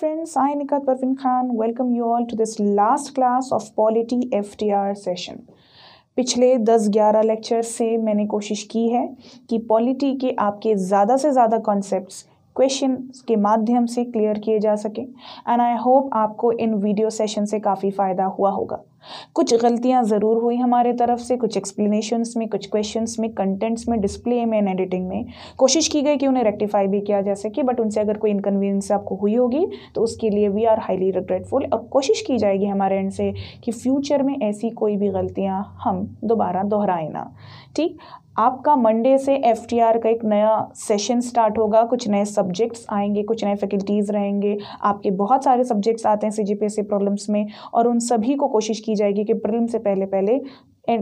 Friends I Nikhat Parveen Khan welcome you all to this last class of polity F T R session पिछले दस ग्यारह lecture से मैंने कोशिश की है कि पॉलिटी के आपके ज़्यादा से ज़्यादा कॉन्सेप्ट्स क्वेश्चन के माध्यम से क्लियर किए जा सकें एंड आई होप आपको इन वीडियो सेशन से काफ़ी फ़ायदा हुआ होगा कुछ गलतियां ज़रूर हुई हमारे तरफ से कुछ एक्सप्लेनेशंस में कुछ क्वेश्चंस में कंटेंट्स में डिस्प्ले में एंड एडिटिंग में कोशिश की गई कि उन्हें रेक्टिफाई भी किया जा सके बट उनसे अगर कोई इनकन्वीनियंस आपको हुई होगी तो उसके लिए वी आर हाईली रिग्रेटफुल और कोशिश की जाएगी हमारे एंड से कि फ्यूचर में ऐसी कोई भी गलतियाँ हम दोबारा दोहराए ना ठीक आपका मंडे से एफ का एक नया सेशन स्टार्ट होगा कुछ नए सब्जेक्ट्स आएंगे कुछ नए फैकल्टीज़ रहेंगे आपके बहुत सारे सब्जेक्ट्स आते हैं सी जी प्रॉब्लम्स में और उन सभी को कोशिश की जाएगी कि प्रॉब्लम से पहले पहले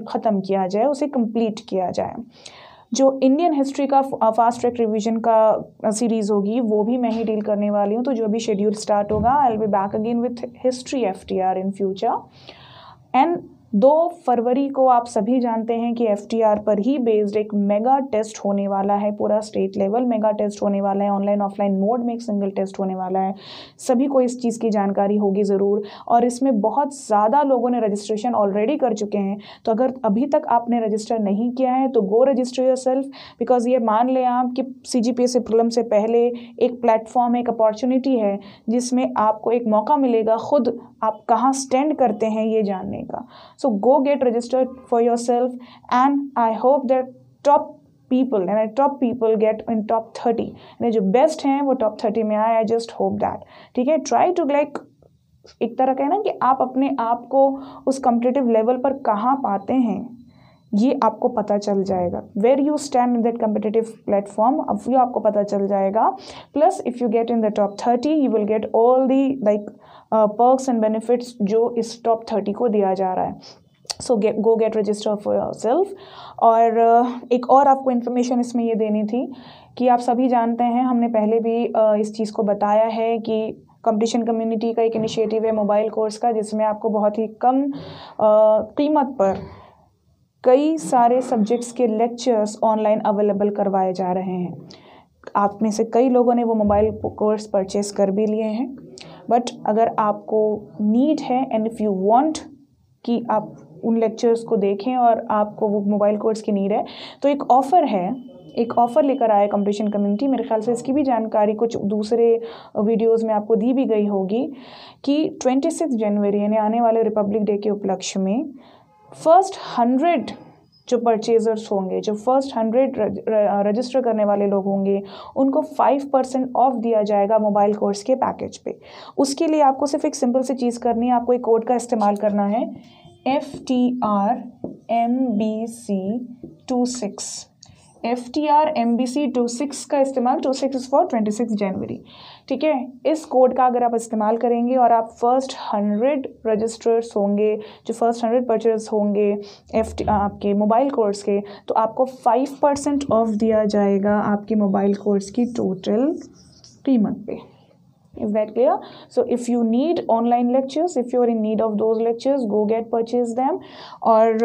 ख़त्म किया जाए उसे कंप्लीट किया जाए जो इंडियन हिस्ट्री का फास्ट ट्रैक रिवीजन का सीरीज़ होगी वो भी मैं ही डील करने वाली हूँ तो जो भी शेड्यूल स्टार्ट होगा I will be back again with history F T R in future and दो फरवरी को आप सभी जानते हैं कि एफ पर ही बेस्ड एक मेगा टेस्ट होने वाला है पूरा स्टेट लेवल मेगा टेस्ट होने वाला है ऑनलाइन ऑफलाइन मोड में एक सिंगल टेस्ट होने वाला है सभी को इस चीज़ की जानकारी होगी ज़रूर और इसमें बहुत ज़्यादा लोगों ने रजिस्ट्रेशन ऑलरेडी कर चुके हैं तो अगर अभी तक आपने रजिस्टर नहीं किया है तो go register yourself because ये मान लें आप कि सी जी पी प्रॉब्लम से पहले एक प्लेटफॉर्म है एक अपॉर्चुनिटी है जिसमें आपको एक मौका मिलेगा खुद आप कहाँ स्टैंड करते हैं ये जानने का go get registered for yourself and I hope that top people and top people get in top thirty यानी जो बेस्ट हैं वो टॉप थर्टी में आए आई जस्ट होप दैट ठीक है ट्राई टू लाइक एक तरह का है ना कि आप अपने आप को उस कंपिटेटिव लेवल पर कहाँ पाते हैं ये आपको पता चल जाएगा where you stand in that competitive platform अब ये आपको पता चल जाएगा plus if you get in the top thirty you will get all the like perks and benefits जो इस टॉप थर्टी को दिया जा रहा है so get go get register for yourself और uh, एक और आपको इन्फॉर्मेशन इसमें ये देनी थी कि आप सभी जानते हैं हमने पहले भी uh, इस चीज़ को बताया है कि कंपटीशन कम्युनिटी का एक इनिशिएटिव है मोबाइल कोर्स का जिसमें आपको बहुत ही कम uh, कीमत पर कई सारे सब्जेक्ट्स के लेक्चर्स ऑनलाइन अवेलेबल करवाए जा रहे हैं आप में से कई लोगों ने वो मोबाइल कोर्स परचेस कर भी लिए हैं बट अगर आपको नीड है एंड इफ़ यू वांट कि आप उन लेक्चर्स को देखें और आपको वो मोबाइल कोर्स की नीड है तो एक ऑफ़र है एक ऑफ़र लेकर आया कंपटीशन कम्युनिटी मेरे ख्याल से इसकी भी जानकारी कुछ दूसरे वीडियोस में आपको दी भी गई होगी कि सिक्स जनवरी यानी आने वाले रिपब्लिक डे के उपलक्ष्य में फर्स्ट हंड्रेड जो परचेजर्स होंगे जो फर्स्ट हंड्रेड रजिस्टर करने वाले लोग होंगे उनको फाइव परसेंट ऑफ दिया जाएगा मोबाइल कोर्स के पैकेज पे उसके लिए आपको सिर्फ एक सिंपल सी चीज़ करनी है आपको एक कोड का इस्तेमाल करना है F T R M B C two six F T R M B C two six का इस्तेमाल two six for twenty six जनवरी ठीक है इस कोड का अगर आप इस्तेमाल करेंगे और आप फर्स्ट हंड्रेड रजिस्टर्स होंगे जो फर्स्ट हंड्रेड परचेज होंगे एफ आपके मोबाइल कोर्स के तो आपको फाइव परसेंट ऑफ दिया जाएगा आपके मोबाइल कोर्स की टोटल कीमत पे is that clear so if you need online lectures if you are in need of those lectures go get purchase them और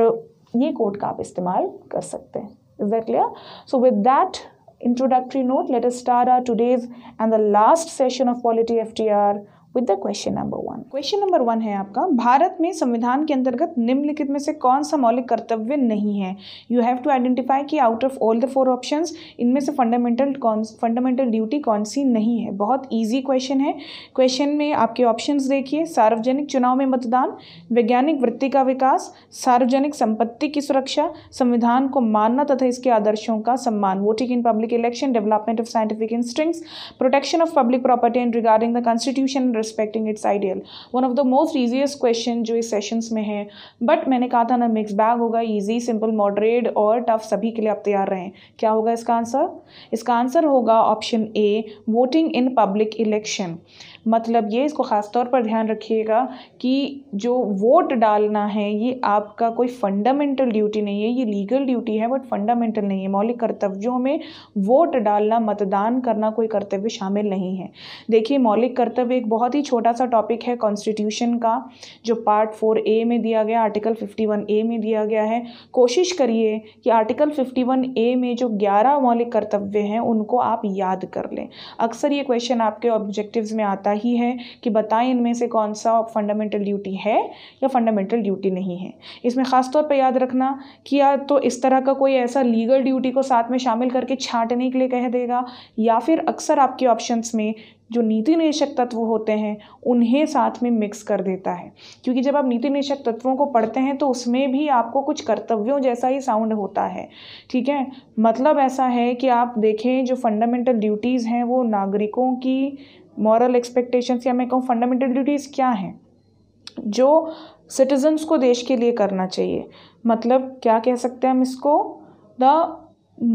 ये कोड का आप इस्तेमाल कर सकते हैं is that clear so with that introductory note, let us start our today's and the last session of Quality FTR with the question number one question number one है आपका भारत में संविधान के अंतर्गत निम्नलिखित में से कौन सा मौलिक कर्तव्य नहीं है यू हैव टू आइडेंटिफाई कि out of all the four option इनमें से फंडामेंटल कौन फंडामेंटल ड्यूटी कौन सी नहीं है बहुत ईजी क्वेश्चन है क्वेश्चन में आपके ऑप्शन देखिए सार्वजनिक चुनाव में मतदान वैज्ञानिक वृत्ति का विकास सार्वजनिक संपत्ति की सुरक्षा संविधान को मानना तथा इसके आदर्शों का सम्मान voting in public election development of scientific instincts protection of public property and regarding the constitution respecting its ideal one of the most easiest question जो इस सेशंस में है बट मैंने कहा था ना मिक्स बैग होगा ईजी सिंपल मॉडरेट और टफ सभी के लिए आप तैयार रहें क्या होगा इसका आंसर इसका आंसर होगा option A voting in public election मतलब ये इसको ख़ास तौर पर ध्यान रखिएगा कि जो वोट डालना है ये आपका कोई फंडामेंटल ड्यूटी नहीं है ये लीगल ड्यूटी है बट फंडामेंटल नहीं है मौलिक कर्तव्यों में वोट डालना मतदान करना कोई कर्तव्य शामिल नहीं है देखिए मौलिक कर्तव्य एक बहुत ही छोटा सा टॉपिक है कॉन्स्टिट्यूशन का जो पार्ट फोर ए में दिया गया आर्टिकल फिफ्टी वन ए में दिया गया है कोशिश करिए कि आर्टिकल फिफ्टी वन ए में जो ग्यारह मौलिक कर्तव्य हैं उनको आप याद कर लें अक्सर ये क्वेश्चन आपके ऑब्जेक्टिव्स में आता ही है कि बताएं इनमें से कौन सा फंडामेंटल ड्यूटी है या फंडामेंटल ड्यूटी नहीं है इसमें ख़ासतौर पर याद रखना कि या तो इस तरह का कोई ऐसा लीगल ड्यूटी को साथ में शामिल करके छांटने के लिए कह देगा या फिर अक्सर आपके ऑप्शंस में जो नीति निवेशक तत्व होते हैं उन्हें साथ में मिक्स कर देता है क्योंकि जब आप नीति निवेशक तत्वों को पढ़ते हैं तो उसमें भी आपको कुछ कर्तव्यों जैसा ही साउंड होता है ठीक है मतलब ऐसा है कि आप देखें जो फंडामेंटल ड्यूटीज़ हैं वो नागरिकों की मॉरल एक्सपेक्टेशंस या मैं कहूँ फंडामेंटल ड्यूटीज़ क्या हैं जो सिटीजन्स को देश के लिए करना चाहिए मतलब क्या कह सकते हैं हम इसको the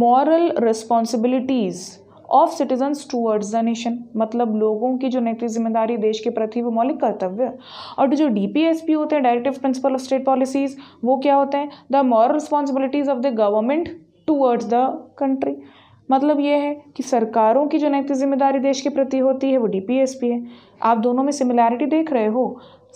moral responsibilities of citizens towards the nation मतलब लोगों की जो नैतिक जिम्मेदारी देश के प्रति वो मौलिक कर्तव्य और जो डी पी एस पी होते हैं directive principle of state policies वो क्या होते हैं the moral responsibilities of the government towards the country मतलब ये है कि सरकारों की जो नैतिक जिम्मेदारी देश के प्रति होती है वो डीपीएसपी है आप दोनों में सिमिलैरिटी देख रहे हो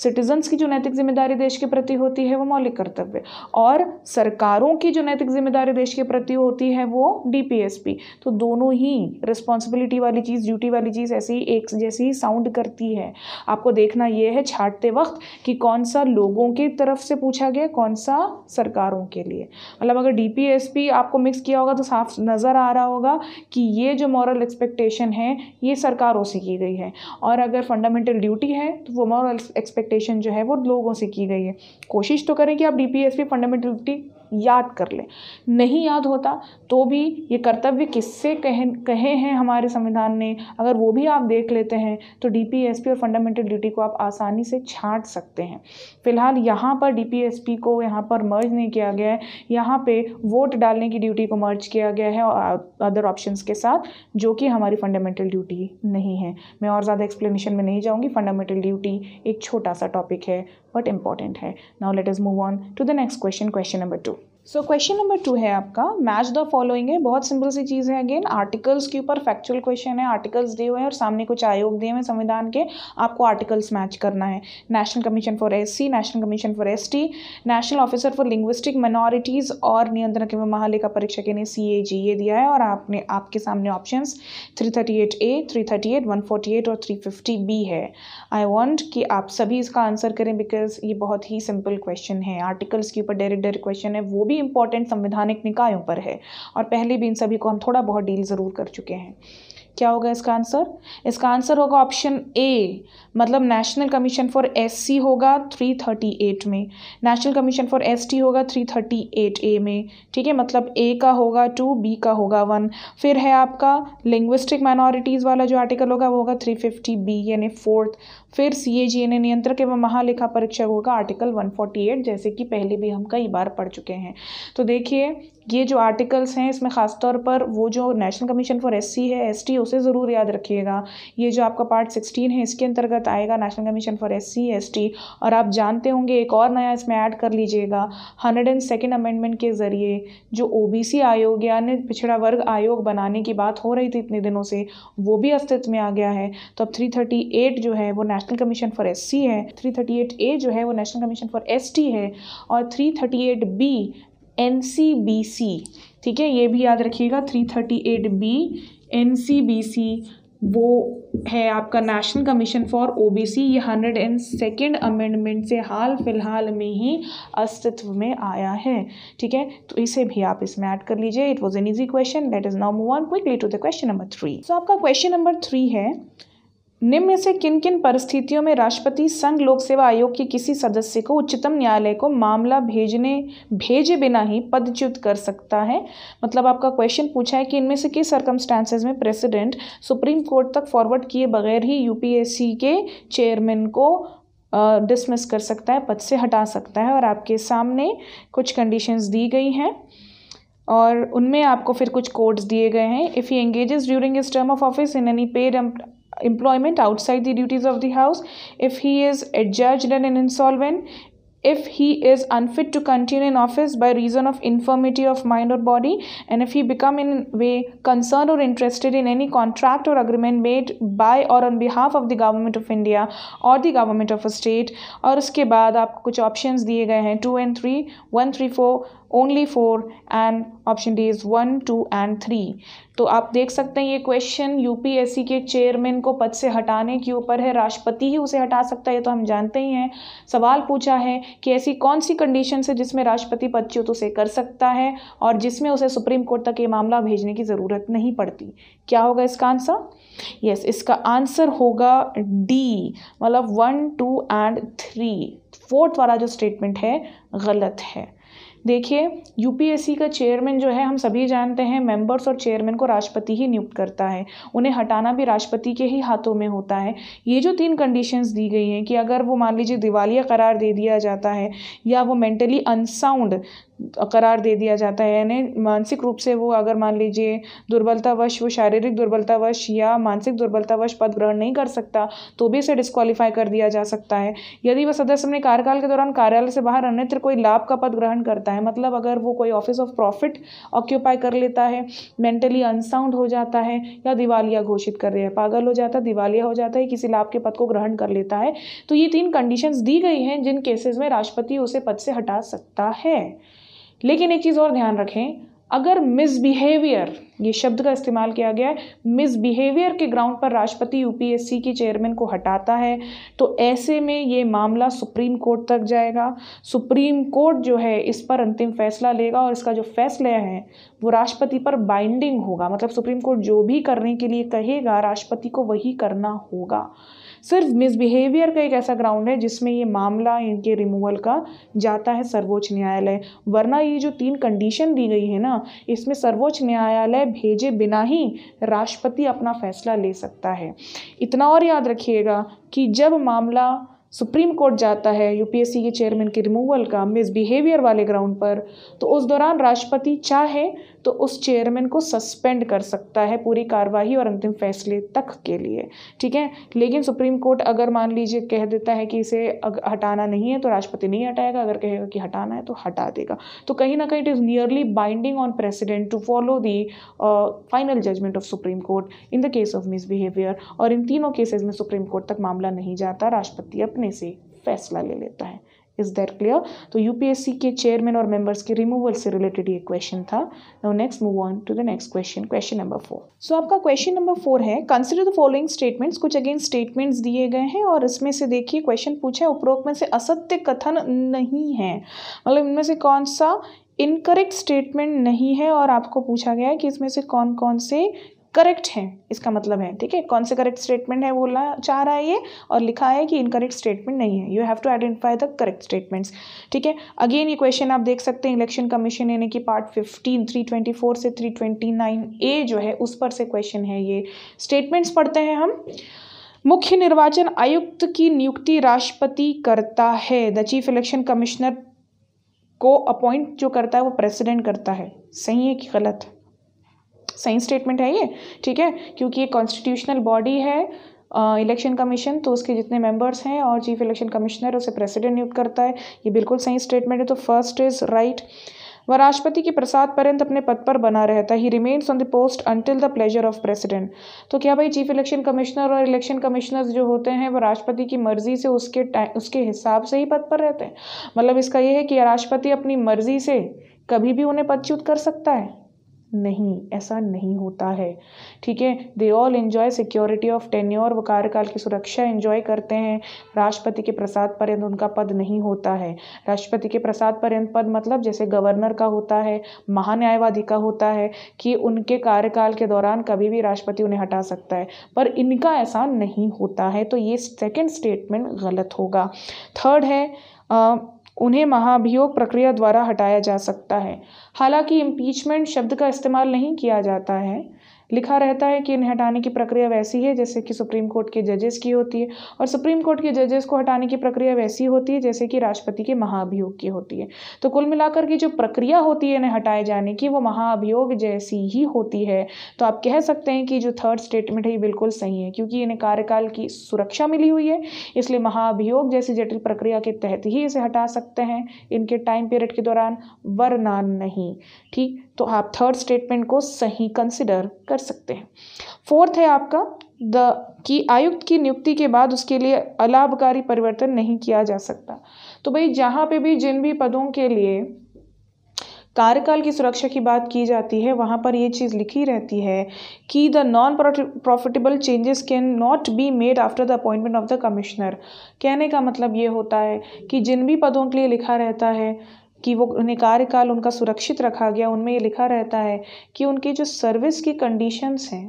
सिटीजन्स की जो नैतिक जिम्मेदारी देश के प्रति होती है वो मौलिक कर्तव्य और सरकारों की जो नैतिक जिम्मेदारी देश के प्रति होती है वो डीपीएसपी तो दोनों ही रिस्पॉन्सिबिलिटी वाली चीज़ ड्यूटी वाली चीज़ ऐसी ही एक जैसी ही साउंड करती है आपको देखना ये है छाटते वक्त कि कौन सा लोगों की तरफ से पूछा गया कौन सा सरकारों के लिए मतलब अगर डी आपको मिक्स किया होगा तो साफ नज़र आ रहा होगा कि ये जो मॉरल एक्सपेक्टेशन है ये सरकारों से की गई है और अगर फंडामेंटल ड्यूटी है तो वो मॉरल एक्सपेक्ट एक्सपेक्टेशन जो है वो लोगों से की गई है कोशिश तो करें कि आप D P S P fundamentality याद कर लें नहीं याद होता तो भी ये कर्तव्य किससे कह कहे हैं हमारे संविधान ने अगर वो भी आप देख लेते हैं तो डीपीएसपी और फंडामेंटल ड्यूटी को आप आसानी से छांट सकते हैं फिलहाल यहाँ पर डीपीएसपी को यहाँ पर मर्ज नहीं किया गया है यहाँ पे वोट डालने की ड्यूटी को मर्ज किया गया है और अदर ऑप्शन के साथ जो कि हमारी फंडामेंटल ड्यूटी नहीं है मैं और ज़्यादा एक्सप्लेनेशन में नहीं जाऊँगी फंडामेंटल ड्यूटी एक छोटा सा टॉपिक है but important here. now let us move on to the next question question number 2 so question number two है आपका मैच द फॉलोइंग है बहुत सिंपल सी चीज़ है अगेन आर्टिकल्स के ऊपर फैक्चुअल क्वेश्चन है आर्टिकल्स दिए हुए हैं और सामने कुछ आयोग दिए हुए संविधान के आपको आर्टिकल्स मैच करना है national commission for S C national commission for S T national officer for linguistic minorities और नियंत्रण एवं महालेखा परीक्षा के लिए सी ए जी ये दिया है और आपने आपके सामने option three thirty eight A three thirty eight one forty eight और थ्री फिफ्टी बी है आई वॉन्ट कि आप सभी इसका आंसर करें बिकॉज ये बहुत ही सिंपल क्वेश्चन है आर्टिकल्स के ऊपर डायरेक्ट डायरेक्ट क्वेश्चन है वो भी भी इम्पोर्टेंट संवैधानिक निकायों पर है और पहले भी इन सभी को हम थोड़ा बहुत डील ज़रूर कर चुके हैं क्या होगा इसका आंसर इसका आंसर होगा ऑप्शन ए मतलब नेशनल कमीशन फॉर एससी होगा 338 में नेशनल कमीशन फॉर एसटी होगा 338 ए में ठीक है मतलब ए का होगा टू बी का होगा वन फिर है आपका लिंग्विस्टिक माइनॉरिटीज़ वाला जो आर्टिकल होगा वो होगा 350 बी यानी फोर्थ फिर सी ए जी एन नियंत्रक एवं महालेखा परीक्षक होगा आर्टिकल 148 जैसे कि पहले भी हम कई बार पढ़ चुके हैं तो देखिए ये जो आर्टिकल्स हैं इसमें ख़ासतौर पर वो जो national commission for S C है एस टी उसे ज़रूर याद रखिएगा ये जो आपका पार्ट सिक्सटीन है इसके अंतर्गत आएगा national commission for S C S T और आप जानते होंगे एक और नया इसमें ऐड कर लीजिएगा हंड्रेड एंड सेकेंड अमेंडमेंट के ज़रिए जो ओ बी सी आयोग या अन्य पिछड़ा वर्ग आयोग बनाने की बात हो रही थी इतने दिनों से वो भी अस्तित्व में आ गया है तो अब थ्री थर्टी एट जो है वो national commission for S C है थ्री थर्टी एट ए जो है वो national commission for S T है और three thirty eight B N C B C ठीक है ये भी याद रखिएगा three thirty eight B N C B C वो है आपका नेशनल कमीशन फॉर ओबीसी ये हंड्रेड एंड सेकेंड अमेंडमेंट से हाल फिलहाल में ही अस्तित्व में आया है ठीक है तो इसे भी आप इसमें ऐड कर लीजिए it was an easy question let is now move on quickly to the question number three so आपका क्वेश्चन नंबर थ्री है निम्न से किन किन परिस्थितियों में राष्ट्रपति संघ लोक सेवा आयोग के किसी सदस्य को उच्चतम न्यायालय को मामला भेजने भेजे बिना ही पदच्युत कर सकता है मतलब आपका क्वेश्चन पूछा है कि इनमें से किस सर्कमस्टांसेस में प्रेसिडेंट सुप्रीम कोर्ट तक फॉरवर्ड किए बगैर ही यूपीएससी के चेयरमैन को डिसमिस कर सकता है पद से हटा सकता है और आपके सामने कुछ कंडीशंस दी गई हैं और उनमें आपको फिर कुछ कोड्स दिए गए हैं if he engages during his term of office in any paid employment outside the duties of the house if he is adjudged and insolvent if he is unfit to continue in office by reason of infirmity of mind or body and if he become in way concerned or interested in any contract or agreement made by or on behalf of the government of india or the government of a state aur uske baad aapko kuch options diye gaye hain 2 and 3 1 3 4 only four and option D is one two and three तो आप देख सकते हैं ये question UPSC के chairman को पद से हटाने के ऊपर है राष्ट्रपति ही उसे हटा सकता है ये तो हम जानते ही हैं सवाल पूछा है कि ऐसी कौन सी कंडीशन है जिसमें राष्ट्रपति पद पदच्युत उसे कर सकता है और जिसमें उसे सुप्रीम कोर्ट तक ये मामला भेजने की ज़रूरत नहीं पड़ती क्या होगा इसका आंसर यस yes, इसका आंसर होगा डी मतलब one two and three fourth वाला जो स्टेटमेंट है गलत है देखिए यूपीएससी का चेयरमैन जो है हम सभी जानते हैं मेंबर्स और चेयरमैन को राष्ट्रपति ही नियुक्त करता है उन्हें हटाना भी राष्ट्रपति के ही हाथों में होता है ये जो तीन कंडीशंस दी गई हैं कि अगर वो मान लीजिए दिवालिया करार दे दिया जाता है या वो मेंटली अनसाउंड करार दे दिया जाता है यानी मानसिक रूप से वो अगर मान लीजिए दुर्बलतावश वो शारीरिक दुर्बलतावश या मानसिक दुर्बलतावश पद ग्रहण नहीं कर सकता तो भी इसे डिस्कालीफाई कर दिया जा सकता है यदि वह सदस्य अपने कार्यकाल के दौरान कार्यालय से बाहर अन्यत्र कोई लाभ का पद ग्रहण करता है मतलब अगर वो कोई ऑफिस ऑफ प्रॉफिट ऑक्यूपाई कर लेता है मेंटली अनसाउंड हो जाता है या दिवालिया घोषित कर रहे हैं पागल हो जाता है दिवालिया हो जाता है किसी लाभ के पद को ग्रहण कर लेता है तो ये तीन कंडीशंस दी गई हैं जिन केसेस में राष्ट्रपति उसे पद से हटा सकता है लेकिन एक चीज़ और ध्यान रखें अगर मिसबिहेवियर ये शब्द का इस्तेमाल किया गया है मिसबिहेवियर के ग्राउंड पर राष्ट्रपति यूपीएससी की चेयरमैन को हटाता है तो ऐसे में ये मामला सुप्रीम कोर्ट तक जाएगा सुप्रीम कोर्ट जो है इस पर अंतिम फैसला लेगा और इसका जो फैसला है वो राष्ट्रपति पर बाइंडिंग होगा मतलब सुप्रीम कोर्ट जो भी करने के लिए कहेगा राष्ट्रपति को वही करना होगा सिर्फ मिसबिहेवियर का एक ऐसा ग्राउंड है जिसमें ये मामला इनके रिमूवल का जाता है सर्वोच्च न्यायालय वरना ये जो तीन कंडीशन दी गई है ना इसमें सर्वोच्च न्यायालय भेजे बिना ही राष्ट्रपति अपना फैसला ले सकता है इतना और याद रखिएगा कि जब मामला सुप्रीम कोर्ट जाता है यूपीएससी के चेयरमैन के रिमूवल का मिसबिहेवियर वाले ग्राउंड पर तो उस दौरान राष्ट्रपति चाहे तो उस चेयरमैन को सस्पेंड कर सकता है पूरी कार्यवाही और अंतिम फैसले तक के लिए ठीक है लेकिन सुप्रीम कोर्ट अगर मान लीजिए कह देता है कि इसे हटाना नहीं है तो राष्ट्रपति नहीं हटाएगा अगर कहेगा कि हटाना है तो हटा देगा तो कहीं ना कहीं it is nearly binding on president to follow the final judgment of supreme court in the case of misbehaviour और इन तीनों केसेज में सुप्रीम कोर्ट तक मामला नहीं जाता राष्ट्रपति अपने से फैसला ले लेता है इज़ दैट क्लियर तो यूपीएससी के चेयरमैन और मेंबर्स के रिमूवल से रिलेटेड ये क्वेश्चन था now next move on to the next question question number four so आपका क्वेश्चन नंबर फोर है कंसिडर द फॉलोइंग स्टेटमेंट्स कुछ अगेन स्टेटमेंट्स दिए गए हैं और इसमें से देखिए क्वेश्चन पूछा है उपरोक्त में से असत्य कथन नहीं है मतलब इनमें से कौन सा इनकरेक्ट स्टेटमेंट नहीं है और आपको पूछा गया है कि इसमें से कौन कौन से करेक्ट है इसका मतलब है ठीक है कौन से करेक्ट स्टेटमेंट है बोलना चाह रहा है ये और लिखा है कि इनकरेक्ट स्टेटमेंट नहीं है you have to identify the correct statements ठीक है अगेन ये क्वेश्चन आप देख सकते हैं इलेक्शन कमीशन यानी कि part fifteen three twenty four से थ्री ट्वेंटी नाइन ए जो है उस पर से क्वेश्चन है ये स्टेटमेंट्स पढ़ते हैं हम मुख्य निर्वाचन आयुक्त की नियुक्ति राष्ट्रपति करता है द चीफ इलेक्शन कमिश्नर को अपॉइंट जो करता है वो प्रेसिडेंट करता है सही है कि गलत है सही स्टेटमेंट है ये ठीक है क्योंकि ये कॉन्स्टिट्यूशनल बॉडी है इलेक्शन uh, कमीशन तो उसके जितने मेंबर्स हैं और चीफ इलेक्शन कमिश्नर उसे प्रेसिडेंट नियुक्त करता है ये बिल्कुल सही स्टेटमेंट है तो फर्स्ट इज राइट वह राष्ट्रपति के प्रसाद पर्यंत अपने पद पर बना रहता है he remains on the post until the pleasure of president तो क्या भाई चीफ इलेक्शन कमिश्नर और इलेक्शन कमिश्नर जो होते हैं वो राष्ट्रपति की मर्जी से उसके उसके हिसाब से ही पद पर रहते हैं मतलब इसका यह है कि राष्ट्रपति अपनी मर्जी से कभी भी उन्हें पदच्युत कर सकता है नहीं ऐसा नहीं होता है ठीक है they all enjoy security of tenure वो कार्यकाल की सुरक्षा इन्जॉय करते हैं राष्ट्रपति के प्रसाद पर्यंत उनका पद नहीं होता है राष्ट्रपति के प्रसाद पर्यंत पद मतलब जैसे गवर्नर का होता है महान्यायवादी का होता है कि उनके कार्यकाल के दौरान कभी भी राष्ट्रपति उन्हें हटा सकता है पर इनका ऐसा नहीं होता है तो ये सेकेंड स्टेटमेंट गलत होगा थर्ड है आ, उन्हें महाभियोग प्रक्रिया द्वारा हटाया जा सकता है हालांकि इम्पीचमेंट शब्द का इस्तेमाल नहीं किया जाता है लिखा रहता है कि इन्हें हटाने की प्रक्रिया वैसी है जैसे कि सुप्रीम कोर्ट के जजेस की होती है और सुप्रीम कोर्ट के जजेस को हटाने की प्रक्रिया वैसी होती है जैसे कि राष्ट्रपति के महाभियोग की होती है तो कुल मिलाकर की जो प्रक्रिया होती है इन्हें हटाए जाने की वो महाअभियोग जैसी ही होती है तो आप कह सकते हैं कि जो थर्ड स्टेटमेंट है ये बिल्कुल सही है क्योंकि इन्हें कार्यकाल की सुरक्षा मिली हुई है इसलिए महाअभियोग जैसी जटिल प्रक्रिया के तहत ही इसे हटा सकते हैं इनके टाइम पीरियड के दौरान वरना नहीं ठीक तो आप थर्ड स्टेटमेंट को सही कंसिडर कर सकते हैं फोर्थ है आपका द कि आयुक्त की नियुक्ति के बाद उसके लिए अलाभकारी परिवर्तन नहीं किया जा सकता तो भाई जहाँ पे भी जिन भी पदों के लिए कार्यकाल की सुरक्षा की बात की जाती है वहाँ पर ये चीज़ लिखी रहती है कि the non profitable changes can not be made after the appointment of the commissioner कहने का मतलब ये होता है कि जिन भी पदों के लिए लिखा रहता है कि वो उन्हें कार्यकाल उनका सुरक्षित रखा गया उनमें ये लिखा रहता है कि उनकी जो सर्विस की कंडीशंस हैं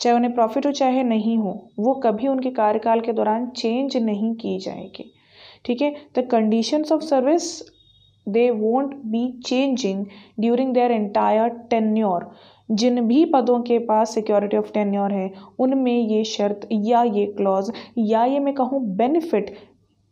चाहे उन्हें प्रॉफिट हो चाहे नहीं हो वो कभी उनके कार्यकाल के दौरान चेंज नहीं की जाएगी ठीक है the conditions of service they won't be changing during their entire tenure जिन भी पदों के पास सिक्योरिटी ऑफ टेन्योर है उनमें ये शर्त या ये क्लॉज या ये मैं कहूँ बेनिफिट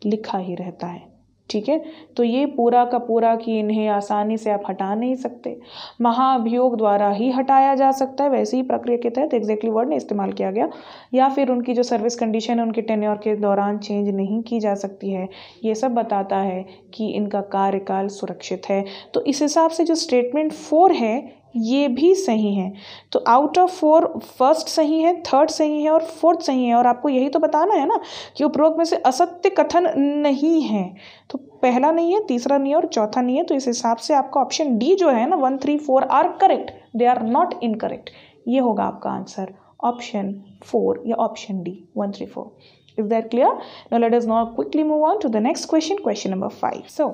लिखा ही रहता है ठीक है तो ये पूरा का पूरा कि इन्हें आसानी से आप हटा नहीं सकते महाअभियोग द्वारा ही हटाया जा सकता है वैसी ही प्रक्रिया के तहत एग्जैक्टली वर्ड ने इस्तेमाल किया गया या फिर उनकी जो सर्विस कंडीशन है उनके टेन्योर के दौरान चेंज नहीं की जा सकती है ये सब बताता है कि इनका कार्यकाल सुरक्षित है तो इस हिसाब से जो स्टेटमेंट फोर है ये भी सही है तो आउट ऑफ फोर फर्स्ट सही है थर्ड सही है और फोर्थ सही है और आपको यही तो बताना है ना कि उपरोक्त में से असत्य कथन नहीं है तो पहला नहीं है तीसरा नहीं है और चौथा नहीं है तो इस हिसाब से आपका ऑप्शन डी जो है ना one three four are correct they are not incorrect ये होगा आपका आंसर ऑप्शन फोर या option D one three four Is that clear now let us not quickly move on to the next question question number five so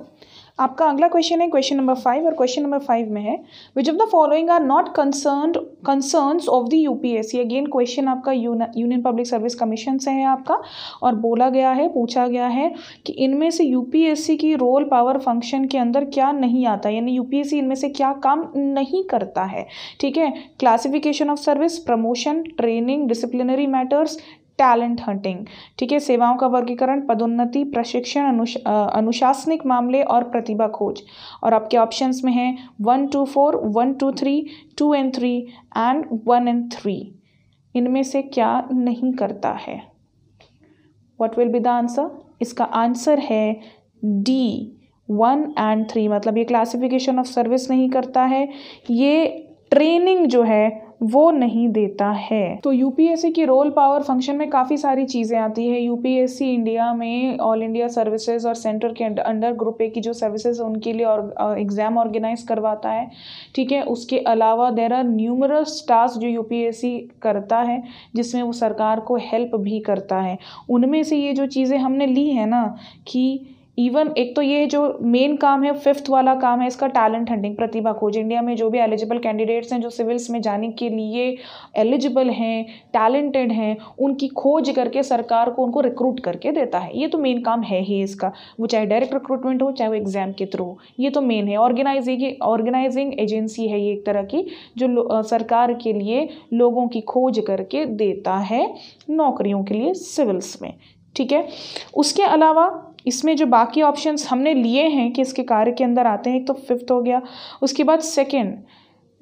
आपका अगला question है question number five और question number five में है which of the following are not concern concerns of the UPSC again question आपका union public service commission से है आपका और बोला गया है पूछा गया है कि इनमें से यूपीएससी की रोल पावर फंक्शन के अंदर क्या नहीं आता यानी यूपीएससी इनमें से क्या काम नहीं करता है ठीक है classification of service promotion training disciplinary matters talent hunting ठीक है सेवाओं का वर्गीकरण पदोन्नति प्रशिक्षण अनुशा, अनुशासनिक मामले और प्रतिभा खोज और आपके ऑप्शंस में हैं one two four one two three two and three and one and three इनमें से क्या नहीं करता है what will be the answer इसका आंसर है डी वन एंड थ्री मतलब ये क्लासिफिकेशन ऑफ सर्विस नहीं करता है ये ट्रेनिंग जो है वो नहीं देता है तो यूपीएससी की रोल पावर फंक्शन में काफ़ी सारी चीज़ें आती है यूपीएससी इंडिया में ऑल इंडिया सर्विसेज और सेंटर के अंडर ग्रुप ए की जो सर्विसेज उनके लिए और एग्ज़ाम uh, ऑर्गेनाइज करवाता है ठीक है उसके अलावा देर आर न्यूमरस टास्क जो यूपीएससी करता है जिसमें वो सरकार को हेल्प भी करता है उनमें से ये जो चीज़ें हमने ली है ना कि इवन एक तो ये जो मेन काम है फिफ्थ वाला काम है इसका टैलेंट हंटिंग प्रतिभा खोज इंडिया में जो भी एलिजिबल कैंडिडेट्स हैं जो सिविल्स में जाने के लिए एलिजिबल हैं टैलेंटेड हैं उनकी खोज करके सरकार को उनको रिक्रूट करके देता है ये तो मेन काम है ही इसका वो चाहे डायरेक्ट रिक्रूटमेंट हो चाहे वो एग्ज़ाम के थ्रू हो ये तो मेन है ऑर्गेनाइजिंग ऑर्गेनाइजिंग एजेंसी है ये एक तरह की जो सरकार के लिए लोगों की खोज करके देता है नौकरियों के लिए सिविल्स में ठीक है उसके अलावा इसमें जो बाकी ऑप्शंस हमने लिए हैं कि इसके कार्य के अंदर आते हैं एक तो फिफ्थ हो गया उसके बाद सेकेंड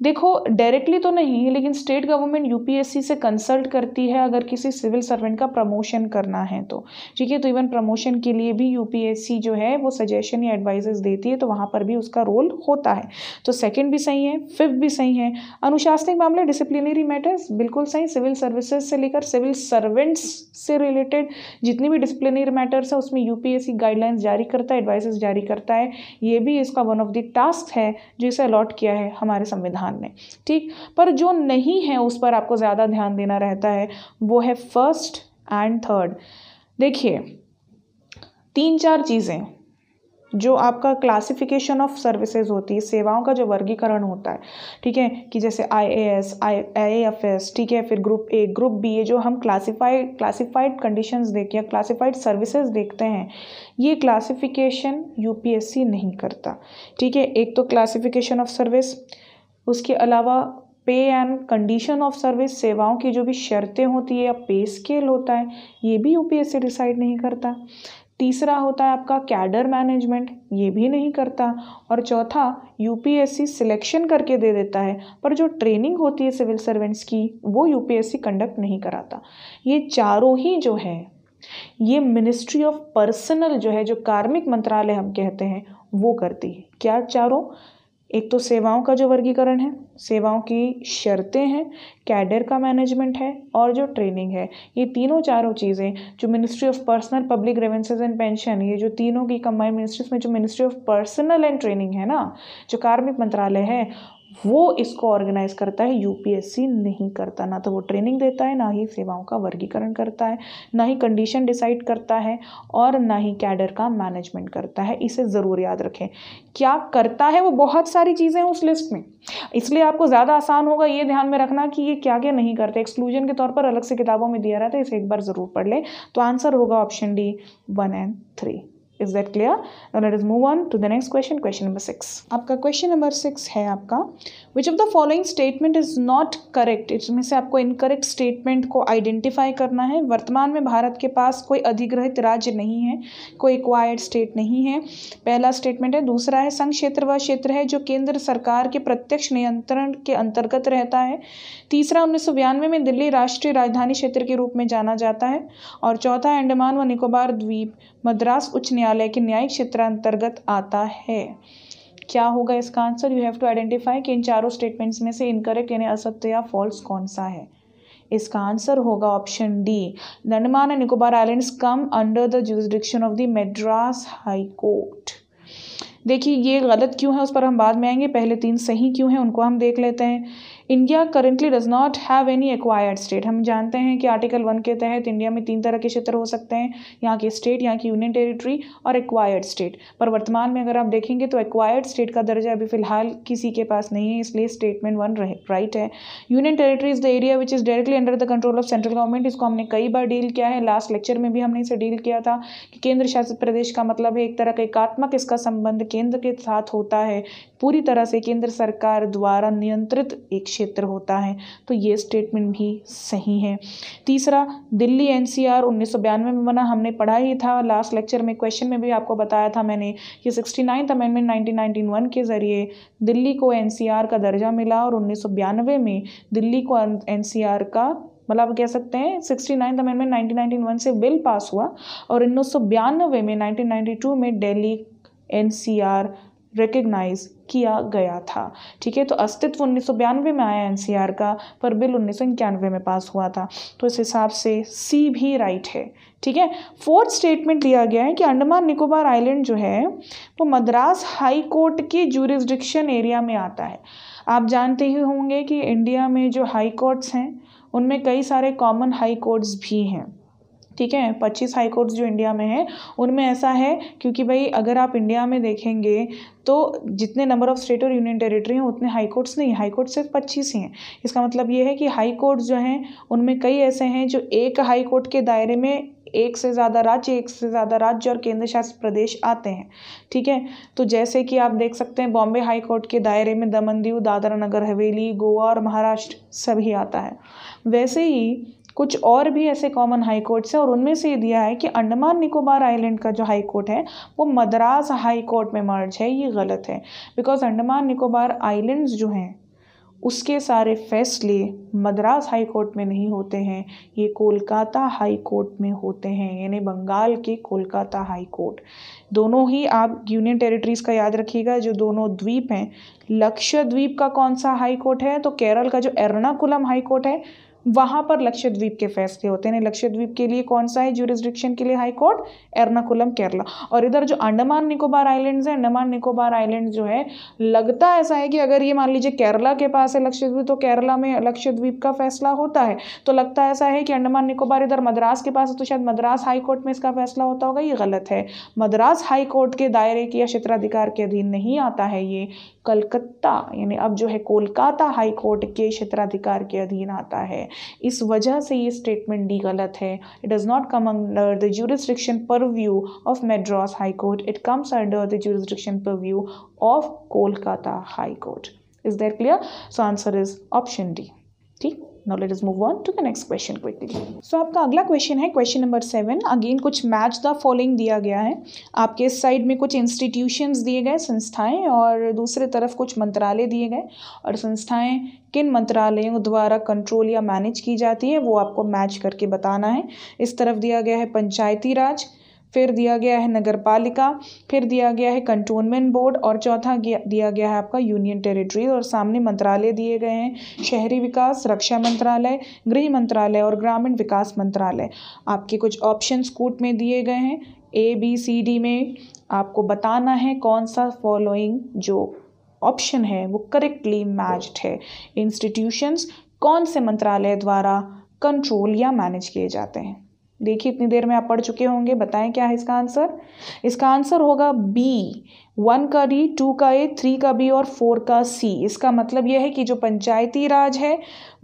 देखो डायरेक्टली तो नहीं लेकिन स्टेट गवर्नमेंट यूपीएससी से कंसल्ट करती है अगर किसी सिविल सर्वेंट का प्रमोशन करना है तो ठीक है तो इवन प्रमोशन के लिए भी यूपीएससी जो है वो सजेशन या एडवाइजेस देती है तो वहाँ पर भी उसका रोल होता है तो सेकंड भी सही है फिफ्थ भी सही है अनुशासनिक मामले डिसिप्लिनरी मैटर्स बिल्कुल सही सिविल सर्विसेज से लेकर सिविल सर्वेंट्स से रिलेटेड जितनी भी डिसिप्लिनरी मैटर्स है उसमें यू गाइडलाइंस जारी करता है एडवाइजेस जारी करता है ये भी इसका वन ऑफ द टास्क है जो इसे अलॉट किया है हमारे संविधान ध्यान दें ठीक पर जो नहीं है उस पर आपको ज़्यादा ध्यान देना रहता है वो है फर्स्ट एंड थर्ड देखिए तीन चार चीज़ें जो आपका क्लासिफिकेशन ऑफ सर्विसेज होती है सेवाओं का जो वर्गीकरण होता है ठीक है कि जैसे I A S I I F S ठीक है फिर ग्रुप ए ग्रुप बी ये जो हम क्लासिफाइड क्लासिफाइड कंडीशंस देख या क्लासिफाइड सर्विसेज देखते हैं ये क्लासिफिकेशन यूपीएससी नहीं करता ठीक है एक तो क्लासिफिकेशन ऑफ सर्विस उसके अलावा पे एंड कंडीशन ऑफ सर्विस सेवाओं की जो भी शर्तें होती है या पे स्केल होता है ये भी यूपीएससी डिसाइड नहीं करता तीसरा होता है आपका कैडर मैनेजमेंट ये भी नहीं करता और चौथा यूपीएससी सिलेक्शन करके दे देता है पर जो ट्रेनिंग होती है सिविल सर्वेंट्स की वो यूपीएससी कंडक्ट नहीं कराता ये चारों ही जो है ये मिनिस्ट्री ऑफ पर्सनल जो है जो कार्मिक मंत्रालय हम कहते हैं वो करती है क्या चारों एक तो सेवाओं का जो वर्गीकरण है सेवाओं की शर्तें हैं कैडर का मैनेजमेंट है और जो ट्रेनिंग है ये तीनों चारों चीज़ें जो ministry of personnel public grievances and pension ये जो तीनों की कंबाइंड मिनिस्ट्रीज में जो ministry of personnel and training है ना जो कार्मिक मंत्रालय है वो इसको ऑर्गेनाइज करता है यूपीएससी नहीं करता ना तो वो ट्रेनिंग देता है ना ही सेवाओं का वर्गीकरण करता है ना ही कंडीशन डिसाइड करता है और ना ही कैडर का मैनेजमेंट करता है इसे ज़रूर याद रखें क्या करता है वो बहुत सारी चीज़ें हैं उस लिस्ट में इसलिए आपको ज़्यादा आसान होगा ये ध्यान में रखना कि ये क्या क्या नहीं करते एक्सक्लूजन के तौर पर अलग से किताबों में दिया रहता है इसे एक बार ज़रूर पढ़ लें तो आंसर होगा option D one and three is that clear now let is move on to the next question question number six आपका क्वेश्चन नंबर सिक्स है आपका which of the following statement is not correct इसमें से आपको incorrect statement को identify करना है वर्तमान में भारत के पास कोई अधिग्रहित राज्य नहीं है कोई एक्वायर्ड स्टेट नहीं है पहला स्टेटमेंट है दूसरा है संघ क्षेत्र व क्षेत्र है जो केंद्र सरकार के प्रत्यक्ष नियंत्रण के अंतर्गत रहता है तीसरा उन्नीस में दिल्ली राष्ट्रीय राजधानी क्षेत्र के रूप में जाना जाता है और चौथा अंडमान व निकोबार द्वीप मद्रास उच्च न्यायालय के न्यायिक क्षेत्र अंतर्गत आता है क्या होगा इसका answer you have to identify कि इन चारों स्टेटमेंट्स में से इनकरेक्ट यानी असत्य या फॉल्स कौन सा है इसका आंसर होगा option D Andaman and Nicobar islands come under the jurisdiction of the Madras high court देखिए ये गलत क्यों है उस पर हम बाद में आएंगे पहले तीन सही क्यों हैं उनको हम देख लेते हैं India currently does not have any acquired state हम जानते हैं कि आर्टिकल वन के तहत इंडिया में तीन तरह के क्षेत्र हो सकते हैं यहाँ के स्टेट यहाँ की यूनियन टेरिटरी और एक्वायर्ड स्टेट पर वर्तमान में अगर आप देखेंगे तो एक्वायर्ड स्टेट का दर्जा अभी फिलहाल किसी के पास नहीं है इसलिए स्टेटमेंट वन राइट है union territory is the area which is directly under the control of central government इसको हमने कई बार डील किया है लास्ट लेक्चर में भी हमने इसे डील किया था कि केंद्र शासित प्रदेश का मतलब है एक तरह का एकात्मक इसका संबंध केंद्र के साथ होता है पूरी तरह से केंद्र सरकार द्वारा नियंत्रित एक क्षेत्र होता है तो ये स्टेटमेंट भी सही है तीसरा दिल्ली एनसीआर बयानवे में बना हमने पढ़ा ही था लास्ट लेक्चर में क्वेश्चन में भी आपको बताया था मैंने कि सिक्सटी नाइन्थ अमेंडमेंट नाइनटीन के ज़रिए दिल्ली को आर का दर्जा मिला और उन्नीस में दिल्ली को आर का मतलब आप कह सकते हैं sixty ninth amendment nineteen ninety one से बिल पास हुआ और उन्नीस सौ बयानवे में नाइनटीन नाइन्टी टू में Delhi N C R recognize किया गया था ठीक है तो अस्तित्व उन्नीस में आया एनसीआर का पर बिल उन्नीस में पास हुआ था तो इस हिसाब से सी भी राइट है ठीक है फोर्थ स्टेटमेंट दिया गया है कि अंडमान निकोबार आइलैंड जो है वो मद्रास हाई कोर्ट के जूरिस्डिक्शन एरिया में आता है आप जानते ही होंगे कि इंडिया में जो हाई कोर्ट्स हैं उनमें कई सारे कॉमन हाई कोर्ट्स भी हैं ठीक है पच्चीस हाई कोर्ट्स जो इंडिया में है उनमें ऐसा है क्योंकि भाई अगर आप इंडिया में देखेंगे तो जितने नंबर ऑफ स्टेट और यूनियन टेरिटरी हैं उतने हाई कोर्ट्स नहीं हाई कोर्ट सिर्फ पच्चीस ही हैं इसका मतलब ये है कि हाई कोर्ट जो हैं उनमें कई ऐसे हैं जो एक हाई कोर्ट के दायरे में एक से ज़्यादा राज्य एक से ज़्यादा राज्य और केंद्र शासित प्रदेश आते हैं ठीक है तो जैसे कि आप देख सकते हैं बॉम्बे हाई कोर्ट के दायरे में दमन दीव दादरा नगर हवेली गोवा और महाराष्ट्र सभी आता है वैसे ही कुछ और भी ऐसे कॉमन हाई कोर्ट्स हैं और उनमें से ये दिया है कि अंडमान निकोबार आइलैंड का जो हाई कोर्ट है वो मद्रास हाई कोर्ट में मर्ज है ये गलत है बिकॉज अंडमान निकोबार आइलैंड्स जो हैं उसके सारे फैसले मद्रास हाई कोर्ट में नहीं होते हैं ये कोलकाता हाई कोर्ट में होते हैं यानी बंगाल के कोलकाता हाई कोर्ट दोनों ही आप यूनियन टेरिटरीज़ का याद रखिएगा जो दोनों द्वीप हैं लक्षद्वीप का कौन सा हाई कोर्ट है तो केरल का जो एर्नाकुलम हाई कोर्ट है वहाँ पर लक्षद्वीप के फैसले होते हैं लक्षद्वीप के लिए कौन सा है जूरिस्डिक्शन के लिए हाई कोर्ट एर्नाकुलम केरला और इधर जो अंडमान निकोबार आइलैंड्स हैं अंडमान निकोबार आइलैंड जो है लगता ऐसा है कि अगर ये मान लीजिए केरला के पास है लक्षद्वीप तो केरला में लक्षद्वीप का फैसला होता है तो लगता ऐसा है कि अंडमान निकोबार इधर मद्रास के पास है तो शायद मद्रास हाई कोर्ट में इसका फैसला होता होगा ये गलत है मद्रास हाई कोर्ट के दायरे की या क्षेत्राधिकार के अधीन नहीं आता है ये कलकत्ता यानी अब जो है कोलकाता हाई कोर्ट के क्षेत्राधिकार के अधीन आता है इस वजह से ये स्टेटमेंट डी गलत है it does not come under the jurisdiction purview of Madras high court it comes under the jurisdiction purview of Kolkata high court is there clear so answer is option D ठीक now let is move on to the next question quickly so आपका अगला question है question number seven again कुछ match the following दिया गया है आपके इस साइड में कुछ इंस्टीट्यूशंस दिए गए संस्थाएं और दूसरे तरफ कुछ मंत्रालय दिए गए और संस्थाएं किन मंत्रालयों द्वारा कंट्रोल या मैनेज की जाती है वो आपको मैच करके बताना है इस तरफ दिया गया है पंचायती राज फिर दिया गया है नगर पालिका फिर दिया गया है कंटोनमेंट बोर्ड और चौथा दिया गया है आपका यूनियन टेरिटरीज और सामने मंत्रालय दिए गए हैं शहरी विकास रक्षा मंत्रालय गृह मंत्रालय और ग्रामीण विकास मंत्रालय आपके कुछ ऑप्शन कूट में दिए गए हैं ए बी सी डी में आपको बताना है कौन सा फॉलोइंग जो ऑप्शन है वो करेक्टली मैच्ड है इंस्टीट्यूशंस कौन से मंत्रालय द्वारा कंट्रोल या मैनेज किए जाते हैं देखिए इतनी देर में आप पढ़ चुके होंगे बताएं क्या है इसका आंसर इसका आंसर होगा बी वन का डी टू का ए थ्री का बी और फोर का सी इसका मतलब यह है कि जो पंचायती राज है